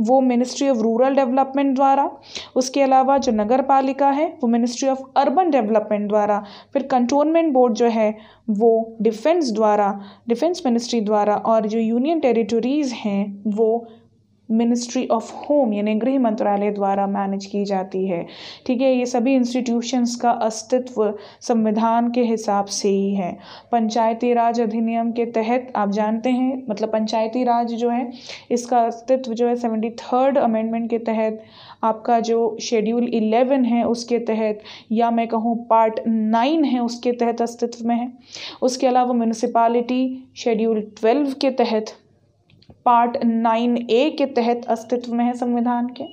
वो मिनिस्ट्री ऑफ रूरल डेवलपमेंट द्वारा उसके अलावा जो नगर पालिका है वो मिनिस्ट्री ऑफ अर्बन डेवलपमेंट द्वारा फिर कंटोनमेंट बोर्ड जो है वो डिफेंस द्वारा डिफेंस मिनिस्ट्री द्वारा और जो यूनियन टेरिटोरीज़ हैं वो मिनिस्ट्री ऑफ होम यानी गृह मंत्रालय द्वारा मैनेज की जाती है ठीक है ये सभी इंस्टीट्यूशंस का अस्तित्व संविधान के हिसाब से ही है पंचायती राज अधिनियम के तहत आप जानते हैं मतलब पंचायती राज जो है इसका अस्तित्व जो है सेवेंटी थर्ड अमेंडमेंट के तहत आपका जो शेड्यूल इलेवन है उसके तहत या मैं कहूँ पार्ट नाइन है उसके तहत अस्तित्व में है उसके अलावा म्यूनिसपालिटी शेड्यूल ट्वेल्व के तहत पार्ट नाइन ए के तहत अस्तित्व में है संविधान के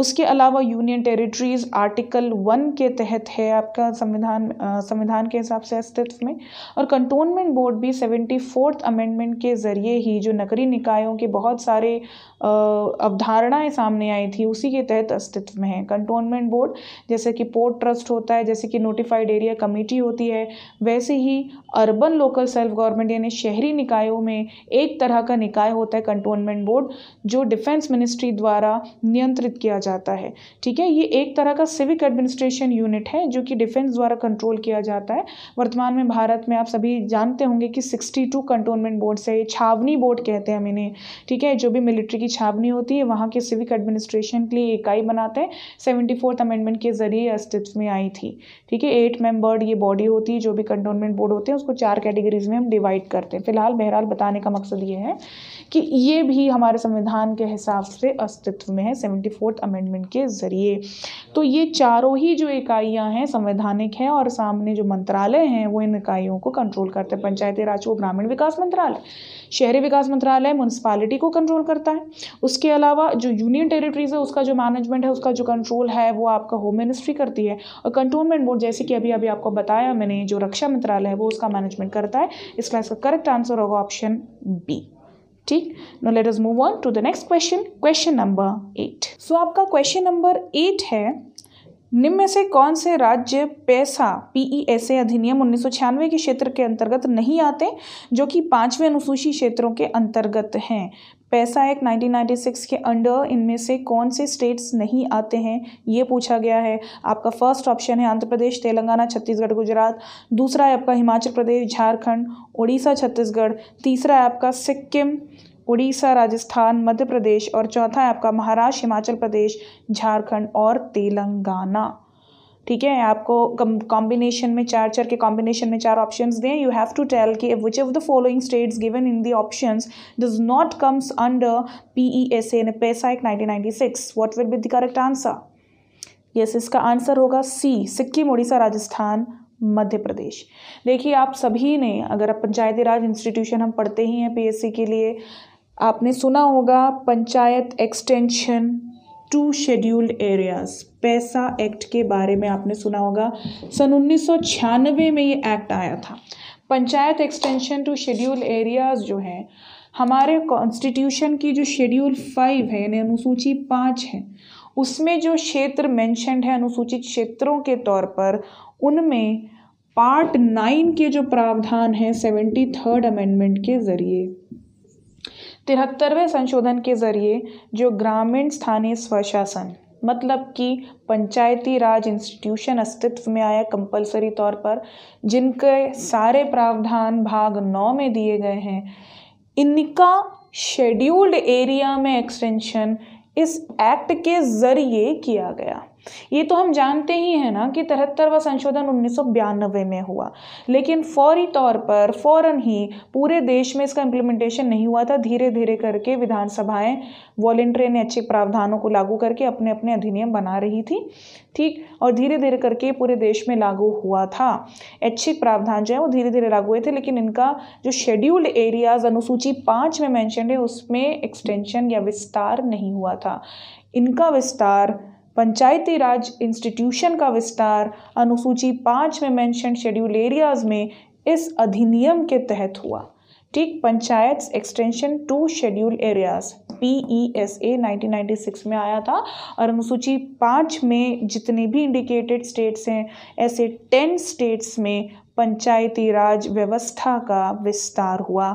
उसके अलावा यूनियन टेरिटरीज आर्टिकल वन के तहत है आपका संविधान संविधान के हिसाब से अस्तित्व में और कंटोनमेंट बोर्ड भी सेवेंटी फोर्थ अमेंडमेंट के ज़रिए ही जो नगरीय निकायों के बहुत सारे अवधारणाएं सामने आई थी उसी के तहत अस्तित्व में है कंटोनमेंट बोर्ड जैसे कि पोर्ट ट्रस्ट होता है जैसे कि नोटिफाइड एरिया कमेटी होती है वैसे ही अर्बन लोकल सेल्फ गवर्नमेंट यानी शहरी निकायों में एक तरह का निकाय होता है कंटोनमेंट बोर्ड जो डिफेंस मिनिस्ट्री द्वारा नियंत्रित किया जाता है ठीक है ये एक तरह का सिविक एडमिनिस्ट्रेशन यूनिट है जो कि डिफेंस द्वारा कंट्रोल किया जाता है वर्तमान में भारत में आप सभी जानते होंगे कि सिक्सटी टू कंटोनमेंट बोर्ड्स है छावनी बोर्ड कहते हैं हम इन्हें ठीक है जो भी मिलिट्री की छावनी होती है वहाँ के सिविक एडमिनिस्ट्रेशन के लिए इकाई बनाते हैं सेवेंटी फोर्थ अमेंडमेंट के जरिए अस्तित्व में आई थी ठीक है एट मेंबर्ड ये बॉडी होती है जो भी कंटोनमेंट बोर्ड होते हैं उसको चार कैटेगरीज में हम डिवाइड करते हैं फिलहाल बहरहाल बताने का मकसद ये है कि ये भी हमारे संविधान के हिसाब से अस्तित्व में है सेवेंटी फोर्थ अमेंडमेंट के ज़रिए तो ये चारों ही जो इकाइयाँ हैं संवैधानिक हैं और सामने जो मंत्रालय हैं वो इन इकाइयों को कंट्रोल करते हैं पंचायती राज को ग्रामीण विकास मंत्रालय शहरी विकास मंत्रालय म्यूनसिपालिटी को कंट्रोल करता है उसके अलावा जो यूनियन टेरिटरीज है उसका जो मैनेजमेंट है उसका जो कंट्रोल है वो आपका होम मिनिस्ट्री करती है और कंटोनमेंट बोर्ड जैसे कि अभी अभी आपको बताया मैंने जो रक्षा मंत्रालय है वो उसका मैनेजमेंट करता है इसका इसका करेक्ट आंसर होगा ऑप्शन बी ठीक now let us move on to the next question question number eight so आपका क्वेश्चन नंबर एट है निम्न में से कौन से राज्य पैसा पीईएसए e अधिनियम उन्नीस के क्षेत्र के अंतर्गत नहीं आते जो कि पांचवें अनुसूची क्षेत्रों के अंतर्गत हैं पैसा एक्ट 1996 के अंडर इनमें से कौन से स्टेट्स नहीं आते हैं ये पूछा गया है आपका फर्स्ट ऑप्शन है आंध्र प्रदेश तेलंगाना छत्तीसगढ़ गुजरात दूसरा है आपका हिमाचल प्रदेश झारखंड उड़ीसा छत्तीसगढ़ तीसरा है आपका सिक्किम उड़ीसा राजस्थान मध्य प्रदेश और चौथा है आपका महाराष्ट्र हिमाचल प्रदेश झारखंड और तेलंगाना ठीक है आपको कॉम्बिनेशन में चार चार के कॉम्बिनेशन में चार ऑप्शंस दें यू हैव टू टेल कि which of the following states given in the options does not comes under E S N PESA एक nineteen ninety six what will be the correct answer yes इसका answer होगा C Sikkim Orissa Rajasthan मध्य प्रदेश देखिए आप सभी ने अगर पंचायती राज institution हम पढ़ते ही हैं पीएससी e के लिए आपने सुना होगा panchayat extension to scheduled areas PESA act के बारे में आपने सुना होगा सन उन्नीस में ये एक्ट आया था panchayat extension to schedule areas जो है हमारे कॉन्स्टिट्यूशन की जो शेड्यूल फाइव है यानी अनुसूची पाँच है उसमें जो क्षेत्र मैंशन है अनुसूचित क्षेत्रों के तौर पर उनमें पार्ट नाइन के जो प्रावधान हैं सेवेंटी थर्ड अमेंडमेंट के ज़रिए तिहत्तरवें संशोधन के ज़रिए जो ग्रामीण स्थानीय स्वशासन मतलब कि पंचायती राज इंस्टीट्यूशन अस्तित्व में आया कंपलसरी तौर पर जिनके सारे प्रावधान भाग नौ में दिए गए हैं इनका शेड्यूल्ड एरिया में एक्सटेंशन इस एक्ट के ज़रिए किया गया ये तो हम जानते ही हैं ना कि तिहत्तरवा संशोधन उन्नीस में हुआ लेकिन फौरी तौर पर फ़ौरन ही पूरे देश में इसका इम्प्लीमेंटेशन नहीं हुआ था धीरे धीरे करके विधानसभाएं वॉलेंटियर ने अच्छे प्रावधानों को लागू करके अपने अपने अधिनियम बना रही थी ठीक और धीरे धीरे करके पूरे देश में लागू हुआ था ऐच्छिक प्रावधान जो है वो धीरे धीरे लागू हुए थे लेकिन इनका जो शेड्यूल्ड एरियाज अनुसूची पाँच में मैंशन है उसमें एक्सटेंशन या विस्तार नहीं हुआ था इनका विस्तार पंचायती राज इंस्टीट्यूशन का विस्तार अनुसूची पाँच में मैंशन शेड्यूल एरियाज़ में इस अधिनियम के तहत हुआ ठीक panchayat extension to schedule areas P E S A six में आया था और अनुसूची पाँच में जितने भी इंडिकेटेड स्टेट्स हैं ऐसे टेन स्टेट्स में पंचायती राज व्यवस्था का विस्तार हुआ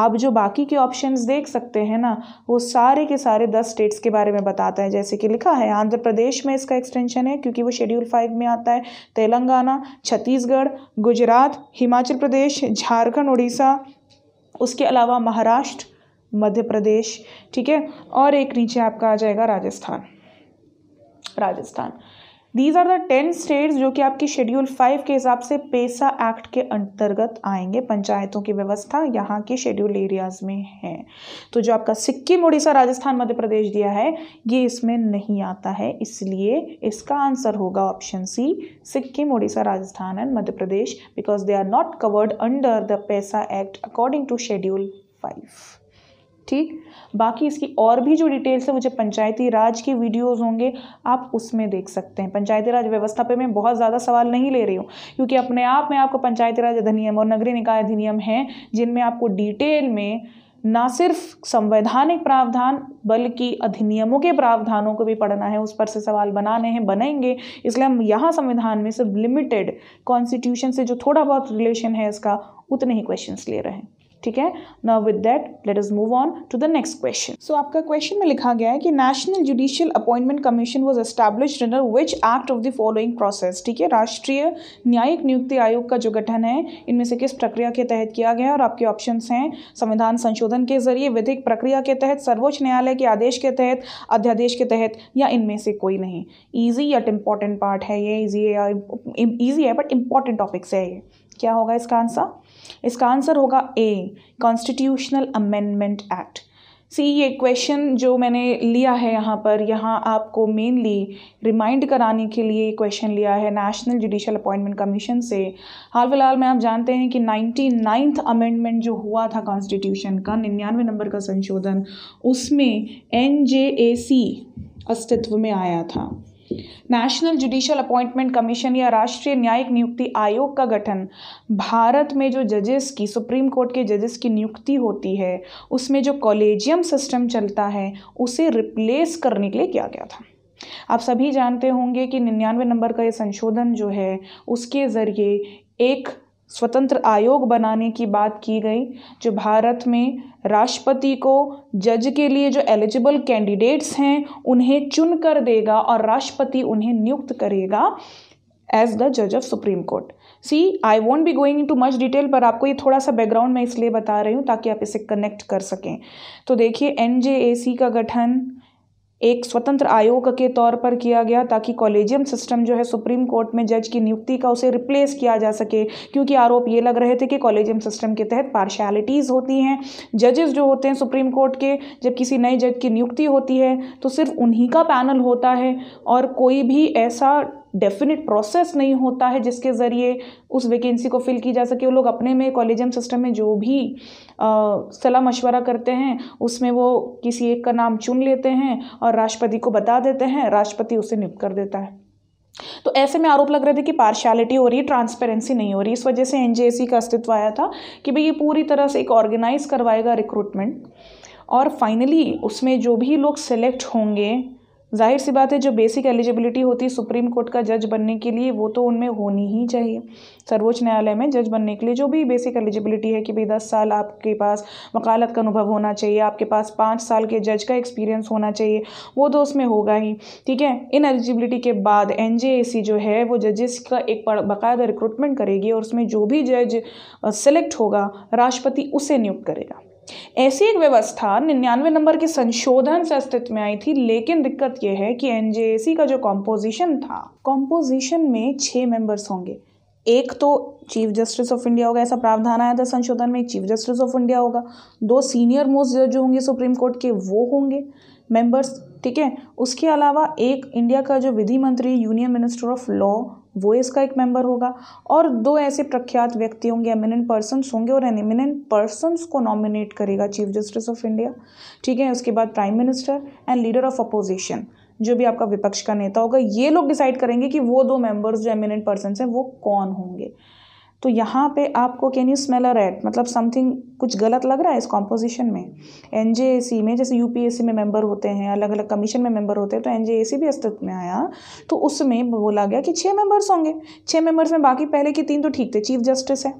आप जो बाकी के ऑप्शंस देख सकते हैं ना वो सारे के सारे दस स्टेट्स के बारे में बताता है जैसे कि लिखा है आंध्र प्रदेश में इसका एक्सटेंशन है क्योंकि वो शेड्यूल फाइव में आता है तेलंगाना छत्तीसगढ़ गुजरात हिमाचल प्रदेश झारखंड उड़ीसा उसके अलावा महाराष्ट्र मध्य प्रदेश ठीक है और एक नीचे आपका आ जाएगा Rajasthan Rajasthan these are the ten states जो कि आपकी शेड्यूल फाइव के हिसाब से पेसा एक्ट के अंतर्गत आएंगे पंचायतों की व्यवस्था यहाँ के शेड्यूल एरियाज में है तो जो आपका सिक्किम उड़ीसा राजस्थान मध्य प्रदेश दिया है ये इसमें नहीं आता है इसलिए इसका आंसर होगा option C Sikkim Orissa Rajasthan and Madhya Pradesh because they are not covered under the PESA act according to schedule five ठीक बाकी इसकी और भी जो डिटेल्स है मुझे पंचायती राज के वीडियोस होंगे आप उसमें देख सकते हैं पंचायती राज व्यवस्था पे मैं बहुत ज़्यादा सवाल नहीं ले रही हूँ क्योंकि अपने आप में आपको पंचायती राज अधिनियम और नगरीय निकाय अधिनियम हैं जिनमें आपको डिटेल में ना सिर्फ संवैधानिक प्रावधान बल्कि अधिनियमों के प्रावधानों को भी पढ़ना है उस पर से सवाल बनाने हैं बनेंगे इसलिए हम यहाँ संविधान में सिर्फ लिमिटेड कॉन्स्टिट्यूशन से जो थोड़ा बहुत रिलेशन है इसका उतने ही क्वेश्चंस ले रहे हैं ठीक है now with that let is move on to the next question so आपका क्वेश्चन में लिखा गया है कि national judicial appointment commission was establish under which act of the following process ठीक है राष्ट्रीय न्यायिक नियुक्ति आयोग का जो गठन है इनमें से किस प्रक्रिया के तहत किया गया और आपके ऑप्शन हैं संविधान संशोधन के जरिए विधिक प्रक्रिया के तहत सर्वोच्च न्यायालय के आदेश के तहत अध्यादेश के तहत या इनमें से कोई नहीं ईजी यट इम्पॉर्टेंट पार्ट है ये ईजी ईजी है बट इम्पॉर्टेंट टॉपिक्स है ये क्या होगा इसका आंसर इसका आंसर होगा A constitutional amendment act see ये क्वेश्चन जो मैंने लिया है यहाँ पर यहाँ आपको मेनली रिमाइंड कराने के लिए क्वेश्चन लिया है नेशनल जुडिशल अपॉइंटमेंट कमीशन से हाल फिलहाल में आप जानते हैं कि नाइन्टी नाइन्थ अमेंडमेंट जो हुआ था कॉन्स्टिट्यूशन का निन्यानवे नंबर का संशोधन उसमें एन जे ए सी अस्तित्व में आया था नेशनल जुडिशल अपॉइंटमेंट कमीशन या राष्ट्रीय न्यायिक नियुक्ति आयोग का गठन भारत में जो जजेस की सुप्रीम कोर्ट के जजेस की नियुक्ति होती है उसमें जो कॉलेजियम सिस्टम चलता है उसे रिप्लेस करने के लिए किया गया था आप सभी जानते होंगे कि निन्यानवे नंबर का ये संशोधन जो है उसके ज़रिए एक स्वतंत्र आयोग बनाने की बात की गई जो भारत में राष्ट्रपति को जज के लिए जो एलिजिबल कैंडिडेट्स हैं उन्हें चुन कर देगा और राष्ट्रपति उन्हें नियुक्त करेगा एज द जज of supreme court see I won't be going in too much detail पर आपको ये थोड़ा सा बैकग्राउंड मैं इसलिए बता रही हूँ ताकि आप इसे कनेक्ट कर सकें तो देखिए एन का गठन एक स्वतंत्र आयोग के तौर पर किया गया ताकि कॉलेजियम सिस्टम जो है सुप्रीम कोर्ट में जज की नियुक्ति का उसे रिप्लेस किया जा सके क्योंकि आरोप ये लग रहे थे कि कॉलेजियम सिस्टम के तहत पार्शियलिटीज़ होती हैं जजेस जो होते हैं सुप्रीम कोर्ट के जब किसी नए जज की नियुक्ति होती है तो सिर्फ उन्हीं का पैनल होता है और कोई भी ऐसा डेफिनेट प्रोसेस नहीं होता है जिसके ज़रिए उस वैकेंसी को फिल की जा सके वो लोग अपने में कॉलेजियम सिस्टम में जो भी सलाह मशवरा करते हैं उसमें वो किसी एक का नाम चुन लेते हैं और राष्ट्रपति को बता देते हैं राष्ट्रपति उसे नियुक्त कर देता है तो ऐसे में आरोप लग रहे थे कि पार्शियलिटी हो रही है ट्रांसपेरेंसी नहीं हो रही इस वजह से एनजेएसी का अस्तित्व आया था कि भाई ये पूरी तरह से एक ऑर्गेनाइज करवाएगा रिक्रूटमेंट और फाइनली उसमें जो भी लोग सेलेक्ट होंगे जाहिर सी बात है जो बेसिक एलिजिबिलिटी होती है सुप्रीम कोर्ट का जज बनने के लिए वो तो उनमें होनी ही चाहिए सर्वोच्च न्यायालय में जज बनने के लिए जो भी बेसिक एलिजिबिलिटी है कि भाई दस साल आपके पास वकालत का अनुभव होना चाहिए आपके पास पाँच साल के जज का एक्सपीरियंस होना चाहिए वो तो उसमें होगा ही ठीक है इन एलिजिबिलिटी के बाद एन जो है वो जजेस का एक बाकायदा रिक्रूटमेंट करेगी और उसमें जो भी जज सेलेक्ट होगा राष्ट्रपति उसे नियुक्त करेगा ऐसी एक व्यवस्था निन्यानवे नंबर के संशोधन से अस्तित्व में आई थी लेकिन दिक्कत यह है कि एनजेएसी का जो कॉम्पोजिशन था कॉम्पोजिशन में छः मेंबर्स होंगे एक तो चीफ जस्टिस ऑफ इंडिया होगा ऐसा प्रावधान आया था संशोधन में एक चीफ जस्टिस ऑफ इंडिया होगा दो सीनियर मोस्ट जज जो होंगे सुप्रीम कोर्ट के वो होंगे मेंबर्स ठीक है उसके अलावा एक इंडिया का जो विधि मंत्री यूनियन मिनिस्टर ऑफ लॉ वो इसका एक मेंबर होगा और दो ऐसे प्रख्यात व्यक्ति होंगे एमिनेंट पर्सनस होंगे और एमिनेंट पर्सनस को नॉमिनेट करेगा चीफ जस्टिस ऑफ इंडिया ठीक है उसके बाद prime minister and leader of opposition जो भी आपका विपक्ष का नेता होगा ये लोग डिसाइड करेंगे कि वो दो मेंबर्स जो एमिनेंट पर्सन हैं वो कौन होंगे तो यहाँ पे आपको can you smell a rat मतलब समथिंग कुछ गलत लग रहा है इस कॉम्पोजिशन में एन में जैसे यू में मेंबर होते हैं अलग अलग कमीशन में मेंबर होते हैं तो एन भी अस्तित्व में आया तो उसमें बोला गया कि छः मेंबर्स होंगे छः मेंबर्स में बाकी पहले के तीन तो ठीक थे चीफ जस्टिस है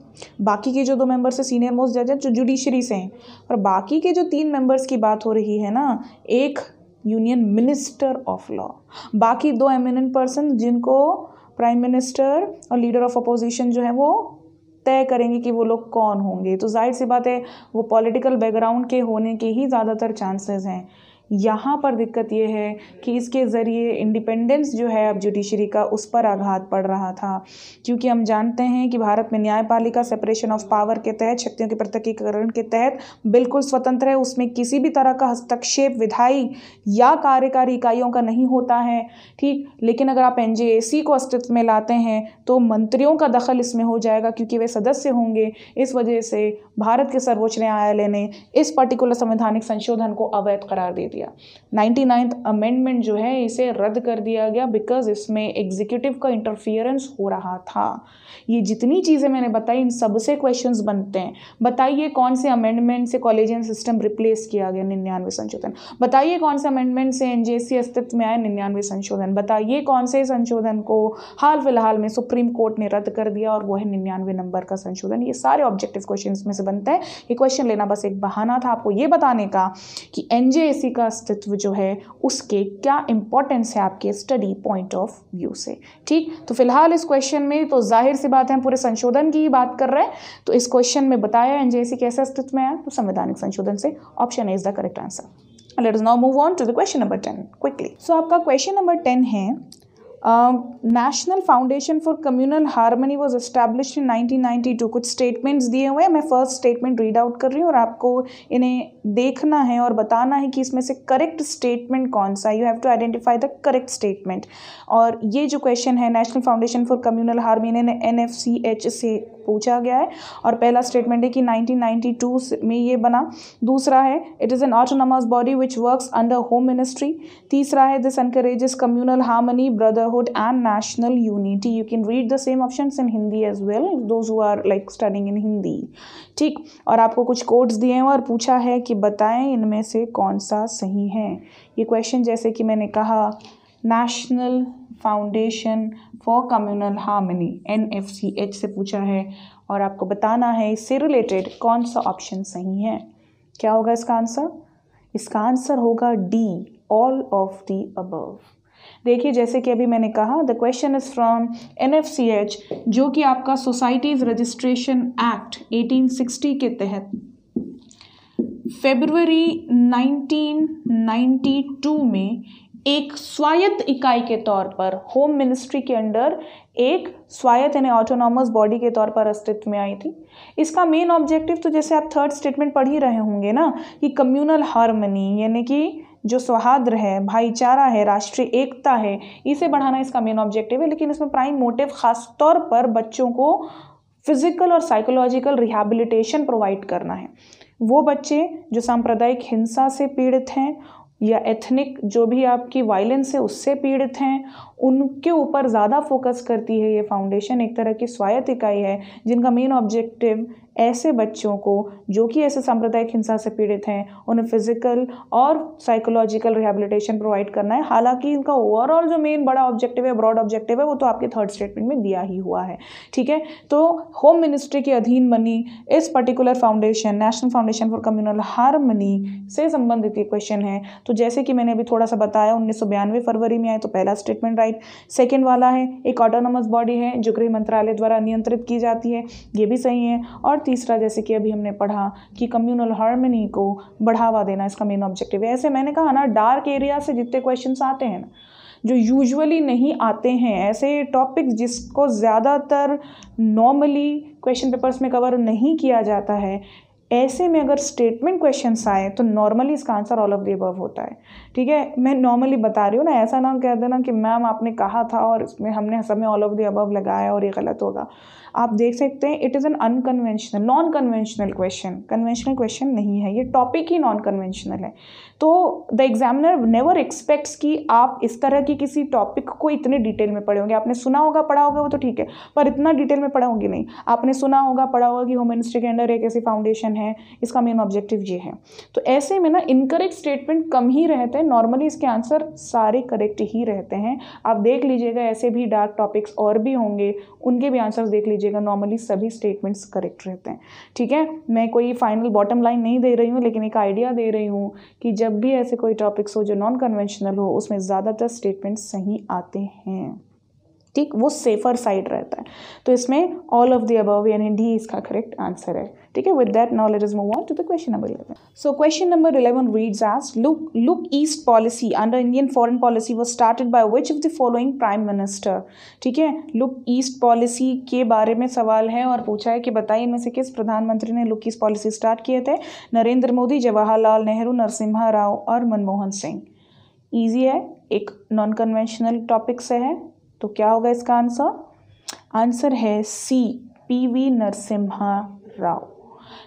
बाकी के जो दो मेंबर्स है सीनियर मोस्ट जज है जो जुडिशरी से हैं और बाकी के जो तीन मेंबर्स की बात हो रही है ना एक यूनियन मिनिस्टर ऑफ लॉ बाकी दो एमिनेंट पर्सन जिनको प्राइम मिनिस्टर और लीडर ऑफ अपोजिशन जो है वो तय करेंगे कि वो लोग कौन होंगे तो जाहिर सी बात है वो पॉलिटिकल बैकग्राउंड के होने के ही ज़्यादातर चांसेस हैं यहाँ पर दिक्कत ये है कि इसके ज़रिए इंडिपेंडेंस जो है अब जुडिशरी का उस पर आघात पड़ रहा था क्योंकि हम जानते हैं कि भारत में न्यायपालिका सेपरेशन ऑफ पावर के तहत शक्तियों के पृथकीकरण के तहत बिल्कुल स्वतंत्र है उसमें किसी भी तरह का हस्तक्षेप विधायी या कार्यकारी इकाइयों का नहीं होता है ठीक लेकिन अगर आप एन को अस्तित्व में लाते हैं तो मंत्रियों का दखल इसमें हो जाएगा क्योंकि वे सदस्य होंगे इस वजह से भारत के सर्वोच्च न्यायालय ने इस पर्टिकुलर संवैधानिक संशोधन को अवैध करार दे दिया लिया नाइन्टी नाइन्थ अमेंडमेंट जो है इसे रद्द कर दिया गया बिकॉज इसमें एग्जीक्यूटिव का इंटरफियरेंस हो रहा था ये जितनी चीज़ें मैंने बताई इन सबसे क्वेश्चन बनते हैं बताइए कौन से अमेंडमेंट से कॉलेजियन सिस्टम रिप्लेस किया गया निन्यानवे संशोधन बताइए कौन से अमेंडमेंट से एन अस्तित्व में आया निन्यानवे संशोधन बताइए कौन से संशोधन को हाल फिलहाल में सुप्रीम कोर्ट ने रद्द कर दिया और वो है निन्यानवे नंबर का संशोधन ये सारे ऑब्जेक्टिव क्वेश्चन में से बनते हैं ये क्वेश्चन लेना बस एक बहाना था आपको ये बताने का कि एन का का अस्तित्व जो है उसके क्या इंपॉर्टेंस है आपके स्टडी पॉइंट ऑफ व्यू से ठीक तो फिलहाल इस क्वेश्चन में तो जाहिर सी बात है पूरे संशोधन की ही बात कर रहे हैं तो इस क्वेश्चन में बताया एनजेसी कैसे अस्तित्व में आया तो संवैधानिक संशोधन से option A is the correct answer let is now move on to the question number ten quickly so आपका क्वेश्चन नंबर टेन है national foundation for communal harmony was establish in 1992 कुछ स्टेटमेंट्स दिए हुए हैं मैं फर्स्ट स्टेटमेंट रीड आउट कर रही हूँ और आपको इन्हें देखना है और बताना है कि इसमें से करेक्ट स्टेटमेंट कौन सा you have to identify the correct statement और ये जो क्वेश्चन है national foundation for communal harmony ने एन एफ सी एच से पूछा गया है और पहला स्टेटमेंट है कि 1992 में ये बना दूसरा है it is an autonomous body which works under home ministry तीसरा है this encourage communal harmony brother brotherhood and national unity you can read the same options in hindi as well those who are like studying in hindi ठीक और आपको कुछ codes दिए हैं और पूछा है कि बताएं इनमें से कौन सा सही है ये क्वेश्चन जैसे कि मैंने कहा national foundation for communal harmony N F C H से पूछा है और आपको बताना है इससे रिलेटेड कौन सा ऑप्शन सही है क्या होगा इसका आंसर इसका आंसर होगा D all of the above देखिए जैसे कि अभी मैंने कहा the question is from N जो कि आपका सोसाइटीज़ रजिस्ट्रेशन एक्ट 1860 के तहत फेबरवरी 1992 में एक स्वायत्त इकाई के तौर पर होम मिनिस्ट्री के अंडर एक स्वायत्त यानी ऑटोनॉमस बॉडी के तौर पर अस्तित्व में आई थी इसका मेन ऑब्जेक्टिव तो जैसे आप थर्ड स्टेटमेंट पढ़ ही रहे होंगे ना कि कम्युनल हारमनी यानी कि जो सौहार्द है भाईचारा है राष्ट्रीय एकता है इसे बढ़ाना इसका मेन ऑब्जेक्टिव है लेकिन इसमें प्राइम मोटिव खास तौर पर बच्चों को फिजिकल और साइकोलॉजिकल रिहेबिलिटेशन प्रोवाइड करना है वो बच्चे जो सांप्रदायिक हिंसा से पीड़ित हैं या एथनिक जो भी आपकी वायलेंस है उससे पीड़ित हैं उनके ऊपर ज़्यादा फोकस करती है ये फाउंडेशन एक तरह की स्वायत्त इकाई है जिनका मेन ऑब्जेक्टिव ऐसे बच्चों को जो कि ऐसे सांप्रदायिक हिंसा से पीड़ित हैं उन्हें फिजिकल और साइकोलॉजिकल रिहेबिलिटेशन प्रोवाइड करना है हालांकि इनका ओवरऑल जो मेन बड़ा ऑब्जेक्टिव है ब्रॉड ऑब्जेक्टिव है वो तो आपके थर्ड स्टेटमेंट में दिया ही हुआ है ठीक है तो होम मिनिस्ट्री के अधीन बनी इस particular foundation national foundation for communal harmony से संबंधित ये क्वेश्चन है तो जैसे कि मैंने अभी थोड़ा सा बताया उन्नीस फरवरी में आए तो पहला स्टेटमेंट राइट सेकेंड वाला है एक ऑटोनोमस बॉडी है जो गृह मंत्रालय द्वारा नियंत्रित की जाती है ये भी सही है और तीसरा जैसे कि अभी हमने पढ़ा कि कम्युनल हारमोनी को बढ़ावा देना इसका मेन ऑब्जेक्टिव है ऐसे मैंने कहा ना डार्क एरिया से जितने क्वेश्चन आते हैं ना जो यूजुअली नहीं आते हैं ऐसे टॉपिक्स जिसको ज़्यादातर नॉर्मली क्वेश्चन पेपर्स में कवर नहीं किया जाता है ऐसे में अगर स्टेटमेंट क्वेश्चन आए तो नॉर्मली इसका answer all of the above होता है ठीक है मैं नॉर्मली बता रही हूँ ना ऐसा ना कह देना कि मैम आपने कहा था और इसमें हमने सब में ऑल ऑफ द अबव लगाया और ये गलत होगा आप देख सकते हैं it is an unconventional non conventional question conventional question नहीं है ये टॉपिक ही नॉन कन्वेंशनल है तो द एग्जामिनर नेवर एक्सपेक्ट्स कि आप इस तरह की किसी टॉपिक को इतने डिटेल में पढ़े होंगे आपने सुना होगा पढ़ा होगा वो तो ठीक है पर इतना डिटेल में पढ़ा होगी नहीं आपने सुना होगा पढ़ा होगा कि होम मिनिस्ट्री के अंडर एक ऐसी फाउंडेशन है इसका मेन ऑब्जेक्टिव ये है तो ऐसे में ना इनकरेक्ट स्टेटमेंट कम ही रहते हैं नॉर्मली इसके आंसर सारे करेक्ट ही रहते हैं आप देख लीजिएगा ऐसे भी डार्क टॉपिक्स और भी होंगे उनके भी आंसर्स देख लीजिए लीजिएगा नॉर्मली सभी स्टेटमेंट्स करेक्ट रहते हैं ठीक है मैं कोई फाइनल बॉटम लाइन नहीं दे रही हूँ लेकिन एक आइडिया दे रही हूँ कि जब भी ऐसे कोई टॉपिक्स हो जो नॉन कन्वेंशनल हो उसमें ज़्यादातर स्टेटमेंट्स सही आते हैं ठीक वो सेफर साइड रहता है तो इसमें ऑल ऑफ द अबव यानी डी इसका करेक्ट आंसर है ठीक है with that knowledge is move on to the question number eleven so question number eleven reads as look look east policy under Indian foreign policy was started by which of the following prime minister ठीक है look east policy के बारे में सवाल है और पूछा है कि बताइए इनमें से किस प्रधानमंत्री ने लुक ईस्ट पॉलिसी स्टार्ट किए थे नरेंद्र मोदी जवाहरलाल नेहरू नरसिम्हा राव और मनमोहन सिंह ईजी है एक नॉन कन्वेंशनल टॉपिक से है तो क्या होगा इसका आंसर आंसर है C P V Narasimha Rao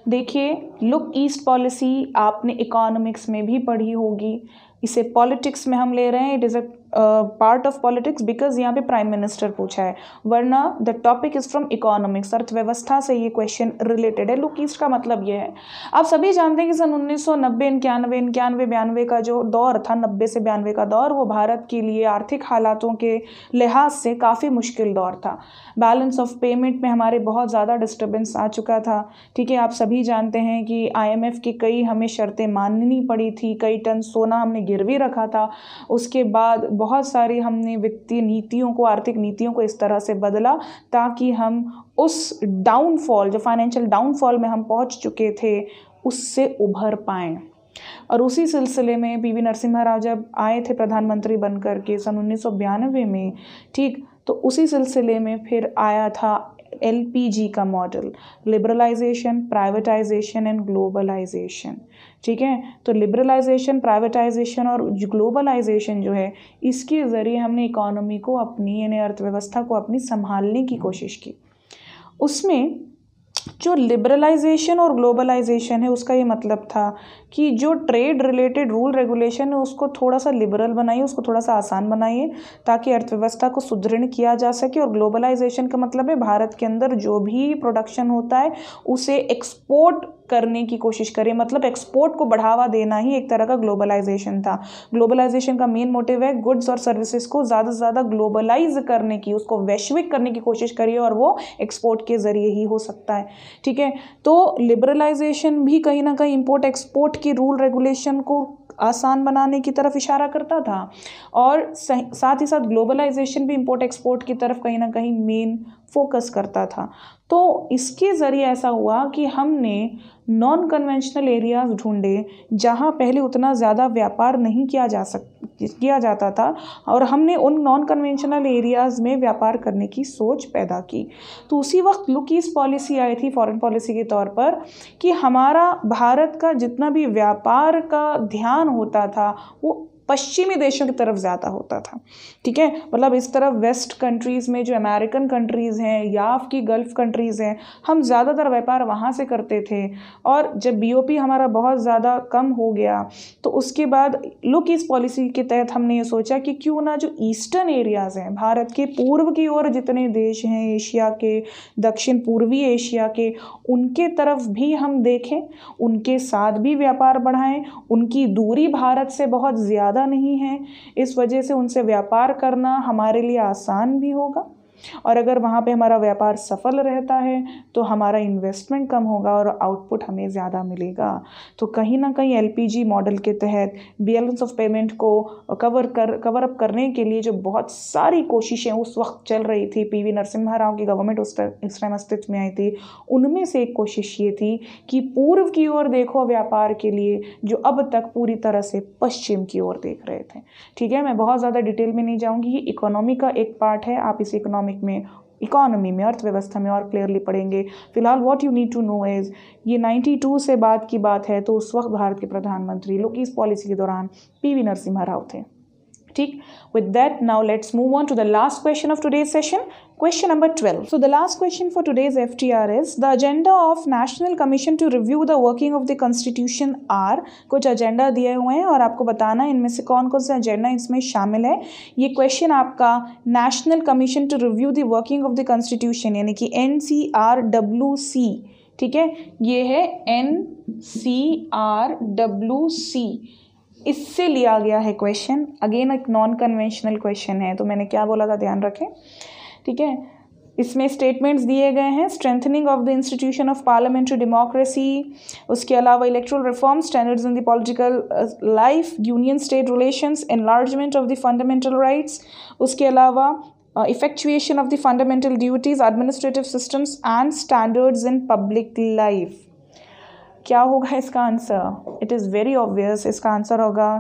देखिए लुक ईस्ट पॉलिसी आपने इकोनॉमिक्स में भी पढ़ी होगी इसे पॉलिटिक्स में हम ले रहे हैं it is a part of politics because यहाँ पे प्राइम मिनिस्टर पूछा है वरना the topic is from economics अर्थव्यवस्था से ये क्वेश्चन रिलेटेड है लुक ईस्ट का मतलब ये है आप सभी जानते हैं कि सन उन्नीस सौ नब्बे इक्यानवे इक्यानवे बयानवे का जो दौर था नब्बे से बयानवे का दौर वो भारत के लिए आर्थिक हालातों के लिहाज से काफ़ी मुश्किल दौर था बैलेंस ऑफ पेमेंट में हमारे बहुत ज़्यादा डिस्टर्बेंस आ चुका था ठीक है आप सभी जानते हैं कि एफ़ की कई हमें शर्तें माननी पड़ी थी कई टन सोना हमने गिरवी रखा था उसके बाद बहुत सारी हमने वित्तीय नीतियों को आर्थिक नीतियों को इस तरह से बदला ताकि हम उस डाउनफॉल जो फाइनेंशियल डाउनफॉल में हम पहुंच चुके थे उससे उभर पाएँ और उसी सिलसिले में पी वी नरसिम्हा राव जब आए थे प्रधानमंत्री बनकर के सन उन्नीस में ठीक तो उसी सिलसिले में फिर आया था एल का model liberalisation privatisation and globalisation ठीक है तो लिबरलाइजेशन प्राइवेटाइजेशन और ग्लोबलाइजेशन जो है इसके ज़रिए हमने इकोनॉमी को अपनी यानी अर्थव्यवस्था को अपनी संभालने की कोशिश की उसमें जो लिबरलाइजेशन और ग्लोबलाइजेशन है उसका ये मतलब था कि जो ट्रेड रिलेटेड रूल रेगुलेशन है उसको थोड़ा सा लिबरल बनाइए उसको थोड़ा सा आसान बनाइए ताकि अर्थव्यवस्था को सुदृढ़ किया जा सके और ग्लोबलाइजेशन का मतलब है भारत के अंदर जो भी प्रोडक्शन होता है उसे एक्सपोर्ट करने की कोशिश करें मतलब एक्सपोर्ट को बढ़ावा देना ही एक तरह का ग्लोबलाइजेशन था ग्लोबलाइजेशन का मेन मोटिव है गुड्स और सर्विसेज को ज़्यादा से ज़्यादा ग्लोबलाइज करने की उसको वैश्विक करने की कोशिश करिए और वो एक्सपोर्ट के ज़रिए ही हो सकता है ठीक है तो लिबरलाइजेशन भी कहीं ना कहीं इम्पोर्ट एक्सपोर्ट की रूल रेगुलेशन को आसान बनाने की तरफ इशारा करता था और साथ ही साथ ग्लोबलाइजेशन भी इम्पोर्ट एक्सपोर्ट की तरफ कहीं ना कहीं मेन फोकस करता था तो इसके ज़रिए ऐसा हुआ कि हमने नॉन कन्वेंशनल एरियाज़ ढूंढे जहाँ पहले उतना ज़्यादा व्यापार नहीं किया जा सक किया जाता था और हमने उन नॉन कन्वेंशनल एरियाज़ में व्यापार करने की सोच पैदा की तो उसी वक्त लुकीस पॉलिसी आई थी फॉरेन पॉलिसी के तौर पर कि हमारा भारत का जितना भी व्यापार का ध्यान होता था वो पश्चिमी देशों की तरफ ज़्यादा होता था ठीक है मतलब इस तरफ वेस्ट कंट्रीज़ में जो अमेरिकन कंट्रीज़ हैं या की गल्फ़ कंट्रीज़ हैं हम ज़्यादातर व्यापार वहाँ से करते थे और जब बी हमारा बहुत ज़्यादा कम हो गया तो उसके बाद लुक इस पॉलिसी के तहत हमने ये सोचा कि क्यों ना जो ईस्टर्न एरियाज़ हैं भारत के पूर्व की ओर जितने देश हैं एशिया के दक्षिण पूर्वी एशिया के उनके तरफ भी हम देखें उनके साथ भी व्यापार बढ़ाएं उनकी दूरी भारत से बहुत ज़्यादा ज़्यादा नहीं है इस वजह से उनसे व्यापार करना हमारे लिए आसान भी होगा और अगर वहाँ पे हमारा व्यापार सफल रहता है तो हमारा इन्वेस्टमेंट कम होगा और आउटपुट हमें ज़्यादा मिलेगा तो कहीं ना कहीं एलपीजी मॉडल के तहत बैलेंस ऑफ पेमेंट को कवर कर कवर अप करने के लिए जो बहुत सारी कोशिशें उस वक्त चल रही थी पीवी नरसिम्हा राव की गवर्नमेंट उस टाइम अस्तित्व में आई थी उनमें से एक कोशिश ये थी कि पूर्व की ओर देखो व्यापार के लिए जो अब तक पूरी तरह से पश्चिम की ओर देख रहे थे ठीक है मैं बहुत ज़्यादा डिटेल में नहीं जाऊँगी ये इकोनॉमी का एक पार्ट है आप इस इकोनॉमी इकोनॉमिक में इकोनॉमी में अर्थव्यवस्था में और क्लियरली पढ़ेंगे फिलहाल what you need to know is ये 92 से बाद की बात है तो उस वक्त भारत के प्रधानमंत्री लोग इस पॉलिसी के दौरान पीवी नरसिम्हा राव थे ठीक with that now let's move on to the last question of today's session question number twelve so the last question for today's F T R is the agenda of national commission to review the working of the constitution are कुछ agenda दिए हुए हैं और आपको बताना है इनमें से कौन कौन सा एजेंडा इसमें शामिल है ये क्वेश्चन आपका national commission to review the working of the constitution यानी कि N C R W C ठीक है ये है N C R W C इससे लिया गया है क्वेश्चन अगेन एक नॉन कन्वेंशनल क्वेश्चन है तो मैंने क्या बोला था ध्यान रखें ठीक है इसमें स्टेटमेंट्स दिए गए हैं strengthening of the institution of parliamentary democracy उसके अलावा electoral reform standards in the political life union state relations enlargement of the fundamental rights उसके अलावा effectuation of the fundamental duties administrative systems and standards in public life क्या होगा इसका answer it is very obvious इसका answer होगा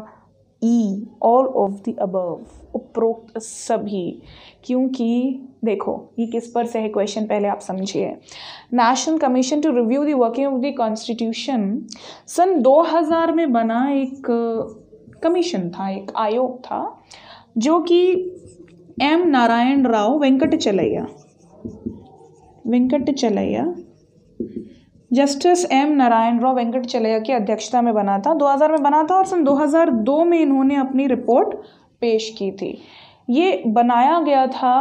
E all of the above उपरोक्त सभी क्योंकि देखो ये किस पर से है क्वेश्चन पहले आप समझिए national commission to review the working of the constitution सन 2000 में बना एक कमीशन uh, था एक आयोग था जो कि M Narayan Rao Venkatachaliah Venkatachaliah justice M Narayan Rao Venkatachaliah की अध्यक्षता में बना था 2000 में बना था और सन 2002 में इन्होंने अपनी रिपोर्ट पेश की थी ये बनाया गया था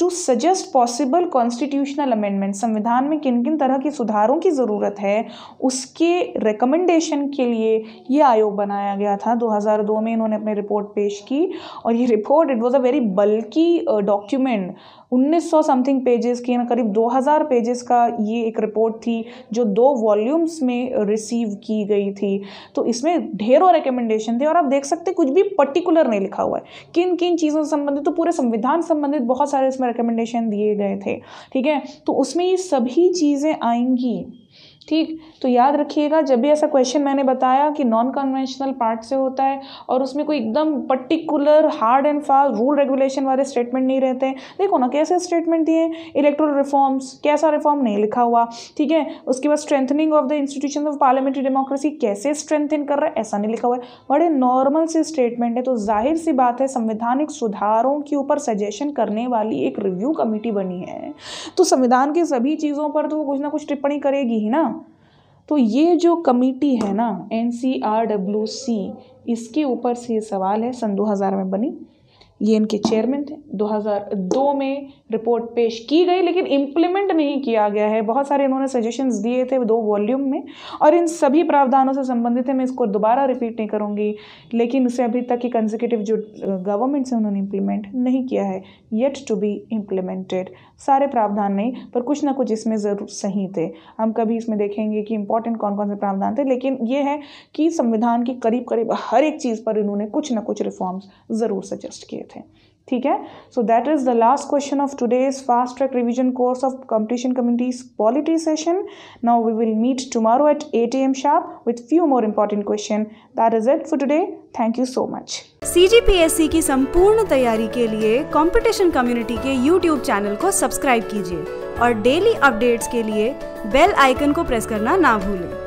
to suggest possible constitutional amendment संविधान में किन किन तरह की सुधारों की ज़रूरत है उसके रिकमेंडेशन के लिए ये आयोग बनाया गया था 2002 में इन्होंने अपनी रिपोर्ट पेश की और ये report it was a very bulky document उन्नीस सौ समथिंग पेजेस की ना करीब 2000 पेजेस का ये एक रिपोर्ट थी जो दो वॉल्यूम्स में रिसीव की गई थी तो इसमें ढेरों रिकमेंडेशन थे और आप देख सकते कुछ भी पर्टिकुलर नहीं लिखा हुआ है किन किन चीज़ों से संबंधित तो पूरे संविधान संबंधित बहुत सारे इसमें रिकमेंडेशन दिए गए थे ठीक है तो उसमें ये सभी चीज़ें आएंगी ठीक तो याद रखिएगा जब भी ऐसा क्वेश्चन मैंने बताया कि नॉन कन्वेंशनल पार्ट से होता है और उसमें कोई एकदम particular hard and fast rule regulation वाले स्टेटमेंट नहीं रहते हैं देखो ना कैसे स्टेटमेंट दिए इलेक्ट्रल रिफॉर्म्स कैसा रिफॉर्म नहीं लिखा हुआ ठीक है उसके बाद strengthening of the institution of parliamentary democracy कैसे स्ट्रेंथन कर रहा है ऐसा नहीं लिखा हुआ है बड़े नॉर्मल से स्टेटमेंट है तो जाहिर सी बात है संवैधानिक सुधारों के ऊपर सजेशन करने वाली एक रिव्यू कमेटी बनी है तो संविधान की सभी चीज़ों पर तो वो कुछ ना कुछ टिप्पणी करेगी ही ना तो ये जो कमेटी है ना N C R W C इसके ऊपर से ये सवाल है सन 2000 में बनी ये इनके चेयरमैन थे 2002 में रिपोर्ट पेश की गई लेकिन इम्प्लीमेंट नहीं किया गया है बहुत सारे इन्होंने सजेशंस दिए थे दो वॉल्यूम में और इन सभी प्रावधानों से संबंधित है मैं इसको दोबारा रिपीट नहीं करूँगी लेकिन इसे अभी तक की कंजिक्यूटिव जो गवर्नमेंट से उन्होंने इम्प्लीमेंट नहीं किया है येट टू बी इम्प्लीमेंटेड सारे प्रावधान नहीं पर कुछ ना कुछ इसमें ज़रूर सही थे हम कभी इसमें देखेंगे कि इंपॉर्टेंट कौन कौन से प्रावधान थे लेकिन ये है कि संविधान के करीब करीब हर एक चीज़ पर इन्होंने कुछ ना कुछ रिफॉर्म्स ज़रूर सजेस्ट किए थे ठीक है so that is the last question of today's fast track revision course of competition communities polity session now we will meet tomorrow at eight A M sharp with few more important question that is it for today thank you so much C G P S C की संपूर्ण तैयारी के लिए competition community के YouTube channel को subscribe कीजिए और daily updates के लिए बेल आइकन को प्रेस करना ना भूलें